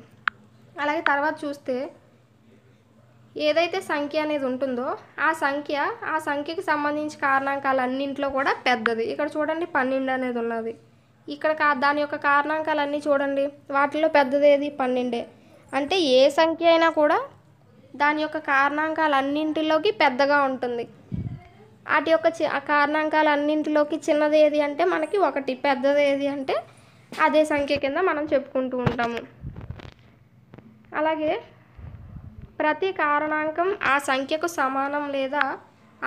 అలాగే తర్వాత చూస్తే ఏదైతే సంఖ్య అనేది ఉంటుందో ఆ సంఖ్య ఆ సంఖ్యకి సంబంధించి కారణాంకాలన్నింటిలో కూడా పెద్దది ఇక్కడ చూడండి పన్నెండు అనేది ఉన్నది ఇక్కడ దాని యొక్క కారణాంకాలన్నీ చూడండి వాటిలో పెద్దది ఏది పన్నెండే అంటే ఏ సంఖ్య అయినా కూడా దాని యొక్క కారణాంకాలన్నింటిలోకి పెద్దగా ఉంటుంది వాటి యొక్క చి కారణాంకాలన్నింటిలోకి చిన్నది ఏది అంటే మనకి ఒకటి పెద్దది ఏది అంటే అదే సంఖ్య కింద మనం చెప్పుకుంటూ ఉంటాము అలాగే ప్రతి కారణాంకం ఆ సంఖ్యకు సమానం లేదా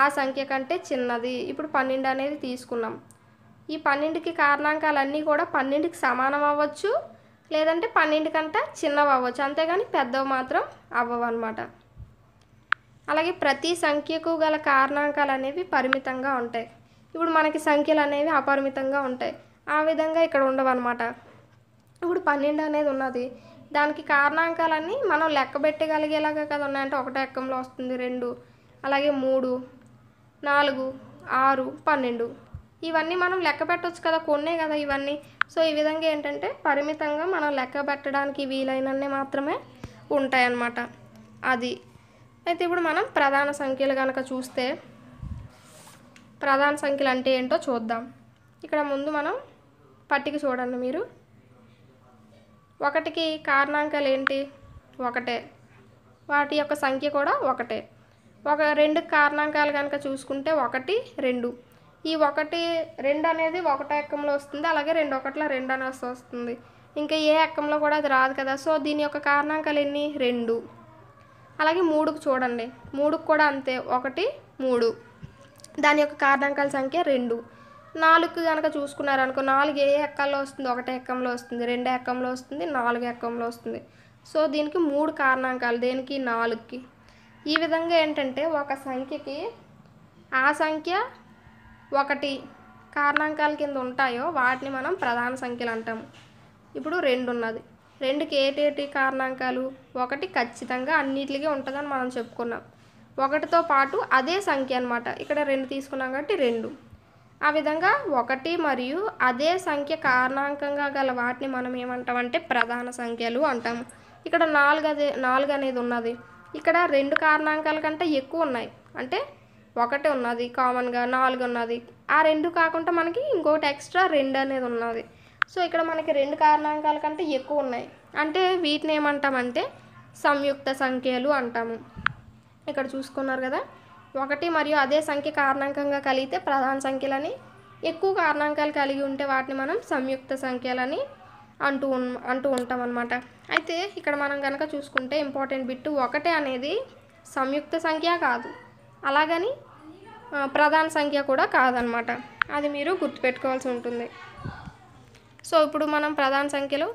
ఆ సంఖ్య కంటే చిన్నది ఇప్పుడు పన్నెండు అనేది తీసుకున్నాం ఈ పన్నెండుకి కారణాంకాలన్నీ కూడా పన్నెండుకి సమానం అవ్వచ్చు లేదంటే పన్నెండు కంటే చిన్నవి అవ్వచ్చు అంతేగాని పెద్దవి మాత్రం అవ్వవు అనమాట అలాగే ప్రతి సంఖ్యకు గల కారణాంకాలు అనేవి పరిమితంగా ఉంటాయి ఇప్పుడు మనకి సంఖ్యలు అనేవి అపరిమితంగా ఉంటాయి ఆ విధంగా ఇక్కడ ఉండవన్నమాట ఇప్పుడు పన్నెండు అనేది ఉన్నది దానికి కారణాంకాలన్నీ మనం లెక్క పెట్టగలిగేలాగా కదా ఉన్నాయంటే ఒకటే ఎక్కంలో వస్తుంది రెండు అలాగే మూడు నాలుగు ఆరు పన్నెండు ఇవన్నీ మనం లెక్క పెట్టవచ్చు కదా కొన్నే కదా ఇవన్నీ సో ఈ విధంగా ఏంటంటే పరిమితంగా మనం లెక్క పెట్టడానికి వీలైనన్ని మాత్రమే ఉంటాయన్నమాట అది అయితే ఇప్పుడు మనం ప్రధాన సంఖ్యలు కనుక చూస్తే ప్రధాన సంఖ్యలు అంటే ఏంటో చూద్దాం ఇక్కడ ముందు మనం పట్టిక చూడండి మీరు ఒకటికి కారణాంకాలు ఏంటి ఒకటే వాటి యొక్క సంఖ్య కూడా ఒకటే ఒక రెండు కారణాంకాలు కనుక చూసుకుంటే ఒకటి రెండు ఈ ఒకటి రెండు అనేది ఒకటో ఎక్కంలో వస్తుంది అలాగే రెండు ఒకటిలో రెండు అనేసి వస్తుంది ఇంకా ఏ ఎక్కంలో కూడా అది రాదు కదా సో దీని యొక్క కారణాంకాలు ఎన్ని రెండు అలాగే మూడుకు చూడండి మూడుకు కూడా అంతే ఒకటి మూడు దాని యొక్క కారణాంకాల సంఖ్య రెండు నాలుగు కనుక చూసుకున్నారనుకో నాలుగు ఏ ఎక్కల్లో వస్తుంది ఒకటే ఎక్కంలో వస్తుంది రెండు ఎక్కంలో వస్తుంది నాలుగు ఎక్కంలో వస్తుంది సో దీనికి మూడు కారణాంకాలు దేనికి నాలుగుకి ఈ విధంగా ఏంటంటే ఒక సంఖ్యకి ఆ సంఖ్య ఒకటి కారణాంకాల కింద ఉంటాయో వాటిని మనం ప్రధాన సంఖ్యలు అంటాము ఇప్పుడు రెండు ఉన్నది రెండుకి ఏటేటి కారణాంకాలు ఒకటి ఖచ్చితంగా అన్నిటికీ ఉంటుందని మనం చెప్పుకున్నాం ఒకటితో పాటు అదే సంఖ్య అనమాట ఇక్కడ రెండు తీసుకున్నాం కాబట్టి రెండు ఆ విధంగా ఒకటి మరియు అదే సంఖ్య కారణాంకంగా గల వాటిని మనం ఏమంటామంటే ప్రధాన సంఖ్యలు అంటాము ఇక్కడ నాలుగు అదే నాలుగు అనేది ఉన్నది ఇక్కడ రెండు కారణాంకాల కంటే ఎక్కువ ఉన్నాయి అంటే ఒకటి ఉన్నది కామన్గా నాలుగు ఉన్నది ఆ రెండు కాకుండా మనకి ఇంకొకటి ఎక్స్ట్రా రెండు అనేది ఉన్నది సో ఇక్కడ మనకి రెండు కారణాంకాల కంటే ఎక్కువ ఉన్నాయి అంటే వీటిని ఏమంటామంటే సంయుక్త సంఖ్యలు అంటాము ఇక్కడ చూసుకున్నారు కదా ఒకటి మరియు అదే సంఖ్య కారణాంకంగా కలిగితే ప్రధాన సంఖ్యలని ఎక్కువ కారణాంకాలు కలిగి ఉంటే వాటిని మనం సంయుక్త సంఖ్యలని అంటూ అంటూ ఉంటాం అనమాట అయితే ఇక్కడ మనం కనుక చూసుకుంటే ఇంపార్టెంట్ బిట్టు ఒకటే అనేది సంయుక్త సంఖ్య కాదు అలాగని ప్రధాన సంఖ్య కూడా కాదనమాట అది మీరు గుర్తుపెట్టుకోవాల్సి ఉంటుంది సో ఇప్పుడు మనం ప్రధాన సంఖ్యలు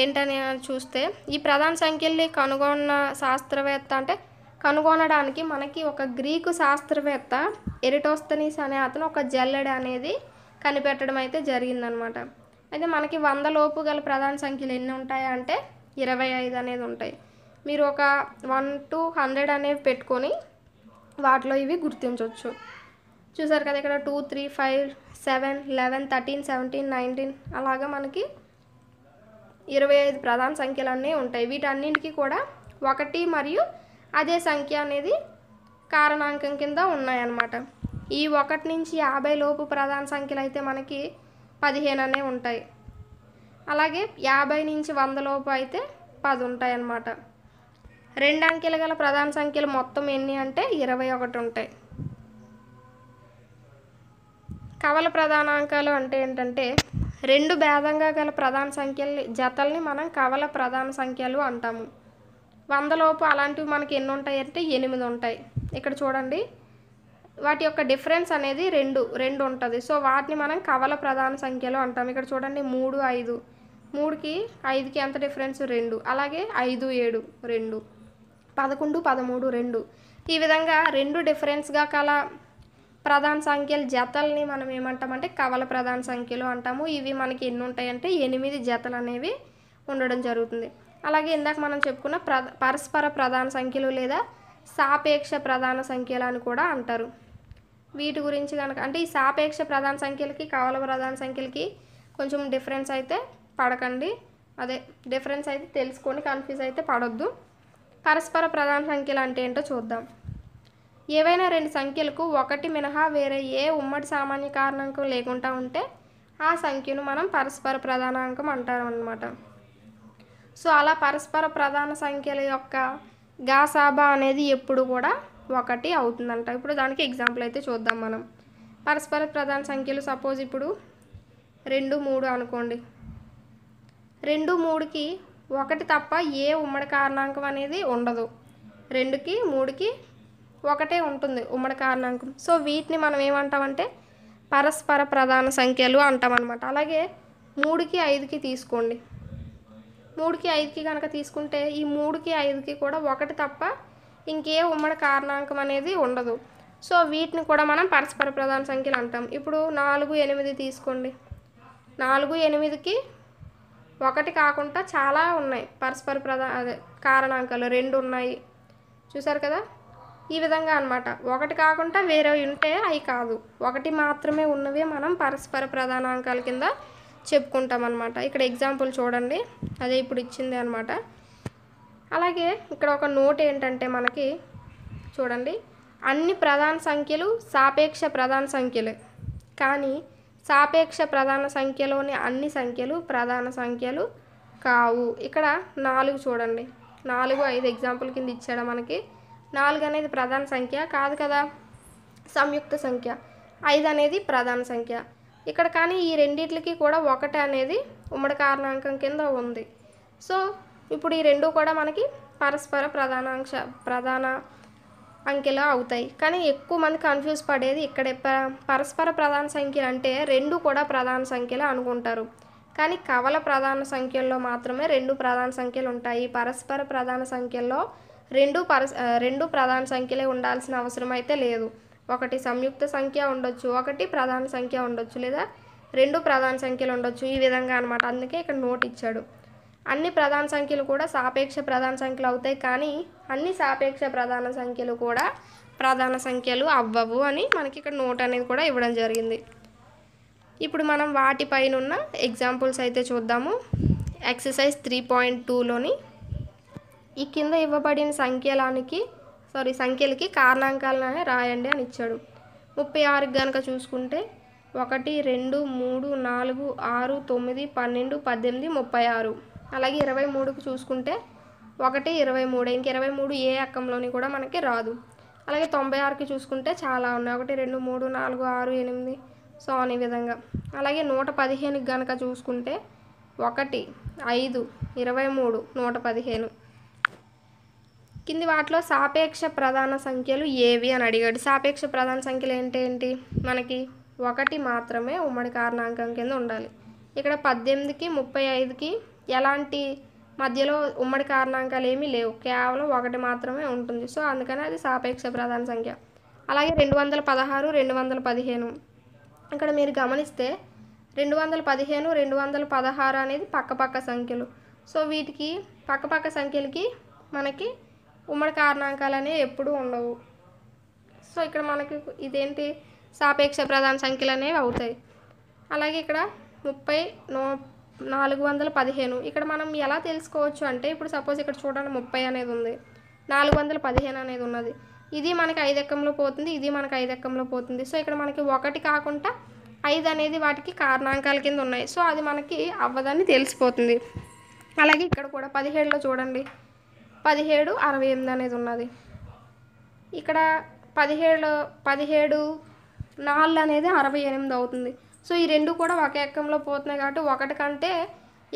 ఏంటని చూస్తే ఈ ప్రధాన సంఖ్యల్ని కనుగొన్న శాస్త్రవేత్త అంటే కనుగొనడానికి మనకి ఒక గ్రీకు శాస్త్రవేత్త ఎరిటోస్తనీస్ అనే అతను ఒక జల్లెడ అనేది కనిపెట్టడం అయితే జరిగిందనమాట అయితే మనకి వంద లోపు గల ప్రధాన సంఖ్యలు ఎన్ని ఉంటాయంటే అంటే ఇరవై ఐదు అనేది ఉంటాయి మీరు ఒక వన్ టు హండ్రెడ్ అనేవి పెట్టుకొని వాటిలో ఇవి గుర్తించవచ్చు చూసారు కదా ఇక్కడ two three five seven eleven thirteen seventeen nineteen అలాగా మనకి ఇరవై ఐదు ప్రధాన సంఖ్యలు అన్నీ ఉంటాయి వీటన్నింటికి కూడా ఒకటి మరియు అదే సంఖ్య అనేది కారణాంకం కింద ఉన్నాయన్నమాట ఈ ఒకటి నుంచి యాభై లోపు ప్రధాన సంఖ్యలు అయితే మనకి పదిహేను అనే ఉంటాయి అలాగే యాభై నుంచి వంద లోపు అయితే పది ఉంటాయి అన్నమాట రెండు అంకెలు గల ప్రధాన సంఖ్యలు మొత్తం ఎన్ని అంటే ఇరవై ఒకటి ఉంటాయి కవల ప్రధాన అంకాలు అంటే ఏంటంటే రెండు భేదంగా గల ప్రధాన సంఖ్యల జతల్ని మనం కవల ప్రధాన సంఖ్యలు అంటాము వందలోపు అలాంటివి మనకి ఎన్ని ఉంటాయంటే ఎనిమిది ఉంటాయి ఇక్కడ చూడండి వాటి యొక్క డిఫరెన్స్ అనేది రెండు రెండు ఉంటుంది సో వాటిని మనం కవల ప్రధాన సంఖ్యలో అంటాం ఇక్కడ చూడండి మూడు ఐదు మూడుకి ఐదుకి ఎంత డిఫరెన్స్ రెండు అలాగే ఐదు ఏడు రెండు పదకొండు పదమూడు రెండు ఈ విధంగా రెండు డిఫరెన్స్గా కల ప్రధాన సంఖ్యల జతల్ని మనం ఏమంటామంటే కవల ప్రధాన సంఖ్యలు అంటాము ఇవి మనకి ఎన్ని ఉంటాయంటే ఎనిమిది జతలు అనేవి ఉండడం జరుగుతుంది అలాగే ఇందాక మనం చెప్పుకున్న పరస్పర ప్రధాన సంఖ్యలు లేదా సాపేక్ష ప్రధాన సంఖ్యలు అని కూడా అంటారు వీటి గురించి కనుక అంటే ఈ సాపేక్ష ప్రధాన సంఖ్యలకి కవల ప్రధాన సంఖ్యలకి కొంచెం డిఫరెన్స్ అయితే పడకండి అదే డిఫరెన్స్ అయితే తెలుసుకొని కన్ఫ్యూజ్ అయితే పడొద్దు పరస్పర ప్రధాన సంఖ్యలు అంటే ఏంటో చూద్దాం ఏవైనా రెండు సంఖ్యలకు ఒకటి మినహా వేరే ఏ ఉమ్మడి సామాన్య కారణాంకం లేకుండా ఉంటే ఆ సంఖ్యను మనం పరస్పర ప్రధానాంకం అంటారు అన్నమాట సో అలా పరస్పర ప్రధాన సంఖ్యల యొక్క గాసాబా అనేది ఎప్పుడు కూడా ఒకటి అవుతుందంట ఇప్పుడు దానికి ఎగ్జాంపుల్ అయితే చూద్దాం మనం పరస్పర ప్రధాన సంఖ్యలు సపోజ్ ఇప్పుడు రెండు మూడు అనుకోండి రెండు మూడుకి ఒకటి తప్ప ఏ ఉమ్మడి కారణాంకం అనేది ఉండదు రెండుకి మూడుకి ఒకటే ఉంటుంది ఉమ్మడి కారణాంకం సో వీటిని మనం ఏమంటామంటే పరస్పర ప్రధాన సంఖ్యలు అనమాట అలాగే మూడుకి ఐదుకి తీసుకోండి మూడుకి ఐదుకి కనుక తీసుకుంటే ఈ మూడుకి ఐదుకి కూడా ఒకటి తప్ప ఇంకే ఉమ్మడి కారణాంకం అనేది ఉండదు సో వీటిని కూడా మనం పరస్పర ప్రధాన సంఖ్యలు అంటాం ఇప్పుడు నాలుగు ఎనిమిది తీసుకోండి నాలుగు ఎనిమిదికి ఒకటి కాకుండా చాలా ఉన్నాయి పరస్పర ప్రధా అదే కారణాంకాలు రెండు ఉన్నాయి చూసారు కదా ఈ విధంగా అనమాట ఒకటి కాకుండా వేరే ఉంటే అవి కాదు ఒకటి మాత్రమే ఉన్నవే మనం పరస్పర ప్రధానాంకాల కింద చెప్పుకుంటామన్నమాట ఇక్కడ ఎగ్జాంపుల్ చూడండి అదే ఇప్పుడు ఇచ్చింది అనమాట అలాగే ఇక్కడ ఒక నోట్ ఏంటంటే మనకి చూడండి అన్ని ప్రధాన సంఖ్యలు సాపేక్ష ప్రధాన సంఖ్యలే కానీ సాపేక్ష ప్రధాన సంఖ్యలోని అన్ని సంఖ్యలు ప్రధాన సంఖ్యలు కావు ఇక్కడ నాలుగు చూడండి నాలుగు ఐదు ఎగ్జాంపుల్ కింద ఇచ్చాడు మనకి నాలుగు అనేది ప్రధాన సంఖ్య కాదు కదా సంయుక్త సంఖ్య ఐదు అనేది ప్రధాన సంఖ్య ఇక్కడ కానీ ఈ రెండిట్లకి కూడా ఒకటి అనేది ఉమ్మడి కారణాంకం కింద ఉంది సో ఇప్పుడు ఈ రెండు కూడా మనకి పరస్పర ప్రధానాంశ ప్రధాన అంకెలు అవుతాయి కానీ ఎక్కువ మంది కన్ఫ్యూజ్ పడేది ఇక్కడ పరస్పర ప్రధాన సంఖ్యలు అంటే రెండు కూడా ప్రధాన సంఖ్యలు అనుకుంటారు కానీ కవల ప్రధాన సంఖ్యల్లో మాత్రమే రెండు ప్రధాన సంఖ్యలు ఉంటాయి పరస్పర ప్రధాన సంఖ్యల్లో రెండు పరస్ రెండు ప్రధాన సంఖ్యలే ఉండాల్సిన అవసరం అయితే లేదు ఒకటి సంయుక్త సంఖ్య ఉండొచ్చు ఒకటి ప్రధాన సంఖ్య ఉండొచ్చు లేదా రెండు ప్రధాన సంఖ్యలు ఉండొచ్చు ఈ విధంగా అనమాట అందుకే ఇక్కడ నోట్ ఇచ్చాడు అన్ని ప్రధాన సంఖ్యలు కూడా సాపేక్ష ప్రధాన సంఖ్యలు అవుతాయి కానీ అన్ని సాపేక్ష ప్రధాన సంఖ్యలు కూడా ప్రధాన సంఖ్యలు అవ్వవు అని మనకి ఇక్కడ నోట్ అనేది కూడా ఇవ్వడం జరిగింది ఇప్పుడు మనం వాటిపైన ఉన్న ఎగ్జాంపుల్స్ అయితే చూద్దాము ఎక్సర్సైజ్ త్రీ పాయింట్ టూలోని ఈ కింద ఇవ్వబడిన సంఖ్యలానికి సారీ సంఖ్యలకి కారణాంకాలనే రాయండి అని ఇచ్చాడు ముప్పై ఆరుకి కనుక చూసుకుంటే ఒకటి రెండు మూడు నాలుగు ఆరు తొమ్మిది పన్నెండు పద్దెనిమిది ముప్పై ఆరు అలాగే ఇరవై మూడుకు చూసుకుంటే ఒకటి ఇరవై మూడు ఇంక ఇరవై మూడు ఏ అక్కంలోని కూడా మనకి రాదు అలాగే తొంభై ఆరుకి చూసుకుంటే చాలా ఉన్నాయి ఒకటి రెండు మూడు నాలుగు ఆరు ఎనిమిది సో అనే విధంగా అలాగే నూట పదిహేనుకి కనుక చూసుకుంటే ఒకటి ఐదు ఇరవై మూడు నూట పదిహేను కింది వాటిలో సాపేక్ష ప్రధాన సంఖ్యలు ఏవి అని అడిగాడు సాపేక్ష ప్రధాన సంఖ్యలు ఏంటేంటి మనకి ఒకటి మాత్రమే ఉమ్మడి కారణాంకం కింద ఉండాలి ఇక్కడ పద్దెనిమిదికి ముప్పై ఐదుకి ఎలాంటి మధ్యలో ఉమ్మడి కారణాంకాలు ఏమీ లేవు కేవలం ఒకటి మాత్రమే ఉంటుంది సో అందుకని అది సాపేక్ష ప్రధాన సంఖ్య అలాగే రెండు వందల పదహారు రెండు వందల పదిహేను ఇక్కడ మీరు గమనిస్తే రెండు వందల పదిహేను రెండు వందల పదహారు అనేది పక్కపక్క సంఖ్యలు సో వీటికి పక్కపక్క సంఖ్యలకి మనకి ఉమ్మడి కారణాంకాలు అనేవి ఎప్పుడూ ఉండవు సో ఇక్కడ మనకి ఇదేంటి సాపేక్ష ప్రధాన సంఖ్యలు అనేవి అవుతాయి అలాగే ఇక్కడ ముప్పై నో నాలుగు వందల పదిహేను ఇక్కడ మనం ఎలా తెలుసుకోవచ్చు అంటే ఇప్పుడు సపోజ్ ఇక్కడ చూడండి ముప్పై అనేది ఉంది నాలుగు వందల పదిహేను అనేది ఉన్నది ఇది మనకి ఐదు ఎక్కంలో పోతుంది ఇది మనకి ఐదు ఎక్కంలో పోతుంది సో ఇక్కడ మనకి ఒకటి కాకుండా ఐదు అనేది వాటికి కారణాంకాల కింద ఉన్నాయి సో అది మనకి అవ్వదని తెలిసిపోతుంది అలాగే ఇక్కడ కూడా పదిహేడులో చూడండి పదిహేడు అరవై ఎనిమిది అనేది ఉన్నది ఇక్కడ పదిహేడు పదిహేడు నాలుగు అనేది అరవై ఎనిమిది అవుతుంది సో ఈ రెండు కూడా ఒక ఎక్కంలో పోతున్నాయి కాబట్టి ఒకటి కంటే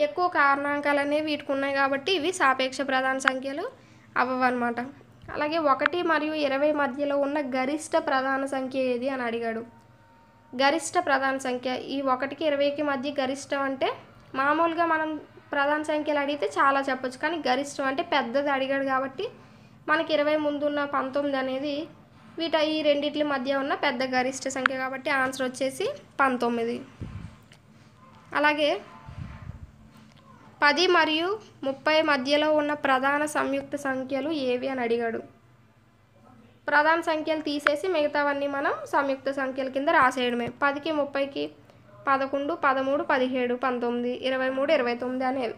ఎక్కువ కారణాంకాలు అనేవి వీటికి ఉన్నాయి కాబట్టి ఇవి సాపేక్ష ప్రధాన సంఖ్యలు అవ్వన్నమాట అలాగే ఒకటి మరియు ఇరవై మధ్యలో ఉన్న గరిష్ట ప్రధాన సంఖ్య ఏది అని అడిగాడు గరిష్ట ప్రధాన సంఖ్య ఈ ఒకటికి ఇరవైకి మధ్య గరిష్టం అంటే మామూలుగా మనం ప్రధాన సంఖ్యలు అడిగితే చాలా చెప్పొచ్చు కానీ గరిష్టం అంటే పెద్దది అడిగాడు కాబట్టి మనకి ఇరవై ముందున్న పంతొమ్మిది అనేది వీట ఈ రెండింటి మధ్య ఉన్న పెద్ద గరిష్ట సంఖ్య కాబట్టి ఆన్సర్ వచ్చేసి పంతొమ్మిది అలాగే పది మరియు ముప్పై మధ్యలో ఉన్న ప్రధాన సంయుక్త సంఖ్యలు ఏవి అని అడిగాడు ప్రధాన సంఖ్యలు తీసేసి మిగతావన్నీ మనం సంయుక్త సంఖ్యల కింద రాసేయడమే పదికి ముప్పైకి పదకొండు పదమూడు పదిహేడు పంతొమ్మిది ఇరవై మూడు ఇరవై తొమ్మిది అనేవి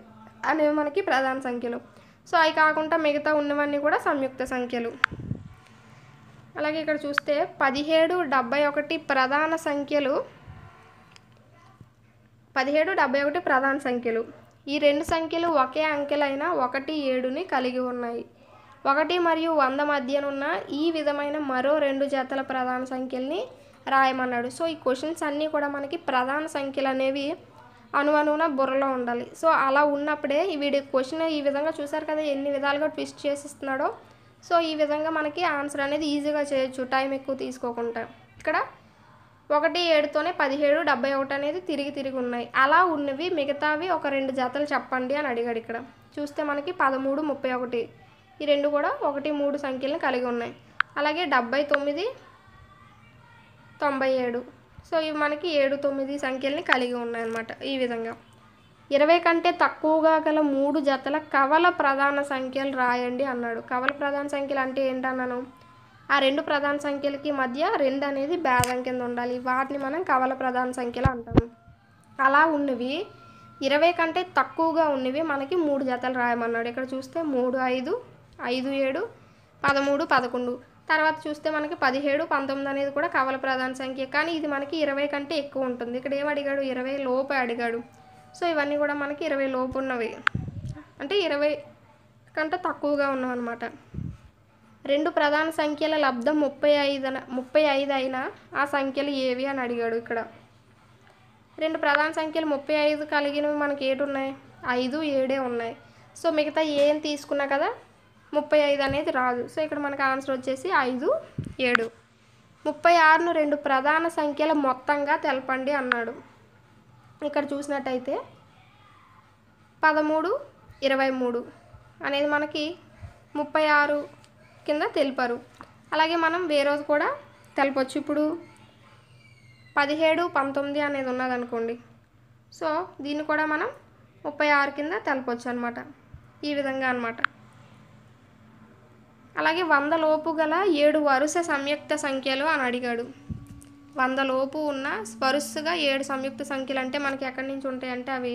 అనేవి మనకి ప్రధాన సంఖ్యలు సో అవి కాకుండా మిగతా ఉన్నవన్నీ కూడా సంయుక్త సంఖ్యలు అలాగే ఇక్కడ చూస్తే పదిహేడు డెబ్బై ఒకటి ప్రధాన సంఖ్యలు పదిహేడు డెబ్బై ఒకటి ప్రధాన సంఖ్యలు ఈ రెండు సంఖ్యలు ఒకే అంకెలైన ఒకటి ఏడుని కలిగి ఉన్నాయి ఒకటి మరియు వంద మధ్యనున్న ఈ విధమైన మరో రెండు జతల ప్రధాన సంఖ్యల్ని రాయమన్నాడు సో ఈ క్వశ్చన్స్ అన్నీ కూడా మనకి ప్రధాన సంఖ్యలు అనేవి అనువనువున బుర్రలో ఉండాలి సో అలా ఉన్నప్పుడే వీడి క్వశ్చన్ ఈ విధంగా చూసారు కదా ఎన్ని విధాలుగా ట్విస్ట్ చేసిస్తున్నాడో సో ఈ విధంగా మనకి ఆన్సర్ అనేది ఈజీగా చేయొచ్చు టైం ఎక్కువ తీసుకోకుండా ఇక్కడ ఒకటి ఏడుతోనే పదిహేడు డెబ్బై ఒకటి అనేది తిరిగి తిరిగి ఉన్నాయి అలా ఉన్నవి మిగతావి ఒక రెండు జతలు చెప్పండి అని అడిగాడు ఇక్కడ చూస్తే మనకి పదమూడు ముప్పై ఒకటి ఈ రెండు కూడా ఒకటి మూడు సంఖ్యలను కలిగి ఉన్నాయి అలాగే డెబ్బై తొమ్మిది తొంభై ఏడు సో ఇవి మనకి ఏడు తొమ్మిది సంఖ్యల్ని కలిగి ఉన్నాయన్నమాట ఈ విధంగా ఇరవై కంటే తక్కువగా గల మూడు జతల కవల ప్రధాన సంఖ్యలు రాయండి అన్నాడు కవల ప్రధాన సంఖ్యలు అంటే ఏంటన్నాను ఆ రెండు ప్రధాన సంఖ్యలకి మధ్య రెండు అనేది భేదం కింద ఉండాలి వాటిని మనం కవల ప్రధాన సంఖ్యలు అంటాము అలా ఉన్నవి ఇరవై కంటే తక్కువగా ఉన్నవి మనకి మూడు జతలు రాయమన్నాడు ఇక్కడ చూస్తే మూడు ఐదు ఐదు ఏడు పదమూడు పదకొండు తర్వాత చూస్తే మనకి పదిహేడు పంతొమ్మిది అనేది కూడా కవల ప్రధాన సంఖ్య కానీ ఇది మనకి ఇరవై కంటే ఎక్కువ ఉంటుంది ఇక్కడ ఏం అడిగాడు ఇరవై లోపు అడిగాడు సో ఇవన్నీ కూడా మనకి ఇరవై లోపు ఉన్నవి అంటే ఇరవై కంటే తక్కువగా ఉన్నామన్నమాట రెండు ప్రధాన సంఖ్యల లబ్ధం ముప్పై ఐదు ముప్పై ఐదు అయినా ఆ సంఖ్యలు ఏవి అని అడిగాడు ఇక్కడ రెండు ప్రధాన సంఖ్యలు ముప్పై ఐదు కలిగినవి మనకి ఏడు ఉన్నాయి ఐదు ఏడే ఉన్నాయి సో మిగతా ఏం తీసుకున్నా కదా ముప్పై ఐదు అనేది రాదు సో ఇక్కడ మనకు ఆన్సర్ వచ్చేసి ఐదు ఏడు ముప్పై ఆరును రెండు ప్రధాన సంఖ్యల మొత్తంగా తెలపండి అన్నాడు ఇక్కడ చూసినట్టయితే పదమూడు ఇరవై మూడు అనేది మనకి ముప్పై ఆరు కింద తెలిపారు అలాగే మనం వేరే రోజు కూడా తెలపచ్చు ఇప్పుడు పదిహేడు పంతొమ్మిది అనేది ఉన్నదనుకోండి సో దీన్ని కూడా మనం ముప్పై ఆరు కింద తెలపచ్చు అనమాట ఈ విధంగా అనమాట అలాగే వంద లోపు గల ఏడు వరుస సంయుక్త సంఖ్యలు అని అడిగాడు వంద లోపు ఉన్న వరుసగా ఏడు సంయుక్త సంఖ్యలు అంటే మనకి ఎక్కడి నుంచి ఉంటాయంటే అవి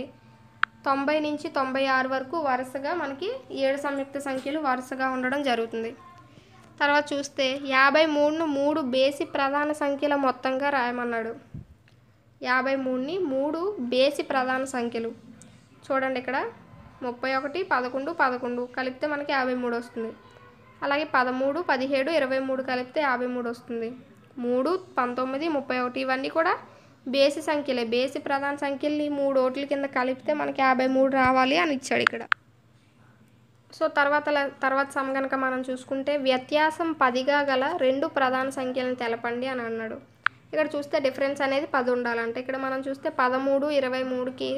తొంభై నుంచి తొంభై ఆరు వరకు వరుసగా మనకి ఏడు సంయుక్త సంఖ్యలు వరుసగా ఉండడం జరుగుతుంది తర్వాత చూస్తే యాభై మూడును మూడు బేసి ప్రధాన సంఖ్యల మొత్తంగా రాయమన్నాడు యాభై మూడుని మూడు బేసి ప్రధాన సంఖ్యలు చూడండి ఇక్కడ ముప్పై ఒకటి పదకొండు పదకొండు కలిపితే మనకి యాభై మూడు వస్తుంది అలాగే పదమూడు పదిహేడు ఇరవై మూడు కలిపితే యాభై మూడు వస్తుంది మూడు పంతొమ్మిది ముప్పై ఒకటి ఇవన్నీ కూడా బేసి సంఖ్యలే బేసి ప్రధాన సంఖ్యల్ని మూడు ఓట్ల కింద కలిపితే మనకి యాభై మూడు రావాలి అని ఇచ్చాడు ఇక్కడ సో తర్వాత తర్వాత సమ కనుక మనం చూసుకుంటే వ్యత్యాసం పదిగా గల రెండు ప్రధాన సంఖ్యలను తెలపండి అని అన్నాడు ఇక్కడ చూస్తే డిఫరెన్స్ అనేది పది ఉండాలంటే ఇక్కడ మనం చూస్తే పదమూడు ఇరవై మూడుకి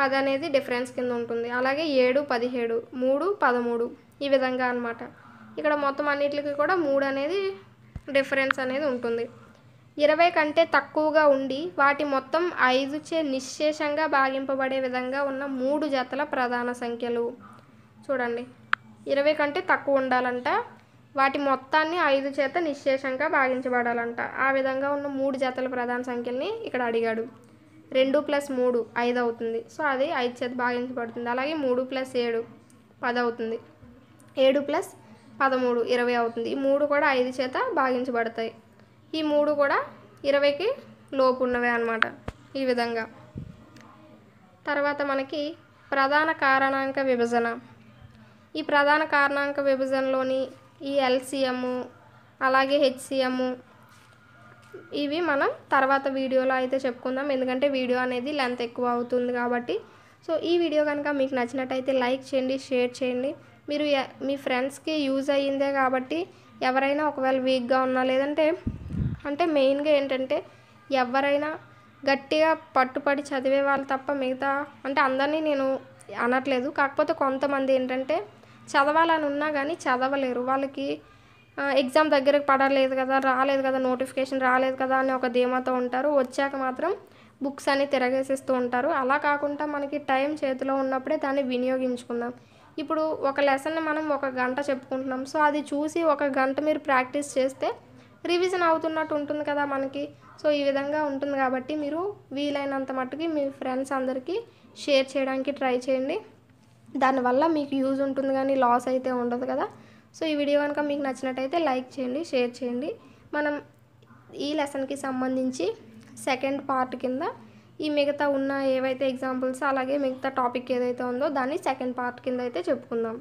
పది అనేది డిఫరెన్స్ కింద ఉంటుంది అలాగే ఏడు పదిహేడు మూడు పదమూడు ఈ విధంగా అనమాట ఇక్కడ మొత్తం అన్నిటికీ కూడా మూడు అనేది డిఫరెన్స్ అనేది ఉంటుంది ఇరవై కంటే తక్కువగా ఉండి వాటి మొత్తం ఐదుచే నిశేషంగా భాగింపబడే విధంగా ఉన్న మూడు జతల ప్రధాన సంఖ్యలు చూడండి ఇరవై కంటే తక్కువ ఉండాలంట వాటి మొత్తాన్ని ఐదు చేత నిశేషంగా భాగించబడాలంట ఆ విధంగా ఉన్న మూడు జతల ప్రధాన సంఖ్యల్ని ఇక్కడ అడిగాడు రెండు ప్లస్ మూడు ఐదు అవుతుంది సో అది ఐదు చేత భాగించబడుతుంది అలాగే మూడు ప్లస్ ఏడు పది అవుతుంది ఏడు ప్లస్ పదమూడు ఇరవై అవుతుంది ఈ మూడు కూడా ఐదు చేత భాగించబడతాయి ఈ మూడు కూడా ఇరవైకి లోపు ఉన్నవే అనమాట ఈ విధంగా తర్వాత మనకి ప్రధాన కారణాంక విభజన ఈ ప్రధాన కారణాంక విభజనలోని ఈ ఎల్సిఎము అలాగే హెచ్సిఎము ఇవి మనం తర్వాత వీడియోలో అయితే చెప్పుకుందాం ఎందుకంటే వీడియో అనేది లెంత్ ఎక్కువ అవుతుంది కాబట్టి సో ఈ వీడియో కనుక మీకు నచ్చినట్టయితే లైక్ చేయండి షేర్ చేయండి మీరు మీ ఫ్రెండ్స్కి యూజ్ అయ్యిందే కాబట్టి ఎవరైనా ఒకవేళ వీక్గా ఉన్నా లేదంటే అంటే మెయిన్గా ఏంటంటే ఎవరైనా గట్టిగా పట్టుపడి చదివే వాళ్ళు తప్ప మిగతా అంటే అందరినీ నేను అనట్లేదు కాకపోతే కొంతమంది ఏంటంటే చదవాలని ఉన్నా కానీ చదవలేరు వాళ్ళకి ఎగ్జామ్ దగ్గరకు పడలేదు కదా రాలేదు కదా నోటిఫికేషన్ రాలేదు కదా అని ఒక ధీమాతో ఉంటారు వచ్చాక మాత్రం బుక్స్ అన్ని తిరగేసిస్తూ ఉంటారు అలా కాకుండా మనకి టైం చేతిలో ఉన్నప్పుడే దాన్ని వినియోగించుకుందాం ఇప్పుడు ఒక లెసన్ మనం ఒక గంట చెప్పుకుంటున్నాం సో అది చూసి ఒక గంట మీరు ప్రాక్టీస్ చేస్తే రివిజన్ అవుతున్నట్టు ఉంటుంది కదా మనకి సో ఈ విధంగా ఉంటుంది కాబట్టి మీరు వీలైనంత మట్టుకి మీ ఫ్రెండ్స్ అందరికీ షేర్ చేయడానికి ట్రై చేయండి దానివల్ల మీకు యూజ్ ఉంటుంది కానీ లాస్ అయితే ఉండదు కదా సో ఈ వీడియో కనుక మీకు నచ్చినట్టయితే లైక్ చేయండి షేర్ చేయండి మనం ఈ లెసన్కి సంబంధించి సెకండ్ పార్ట్ కింద ఈ మిగతా ఉన్న ఏవైతే ఎగ్జాంపుల్స్ అలాగే మిగతా టాపిక్ ఏదైతే ఉందో దాన్ని సెకండ్ పార్ట్ కింద అయితే చెప్పుకుందాం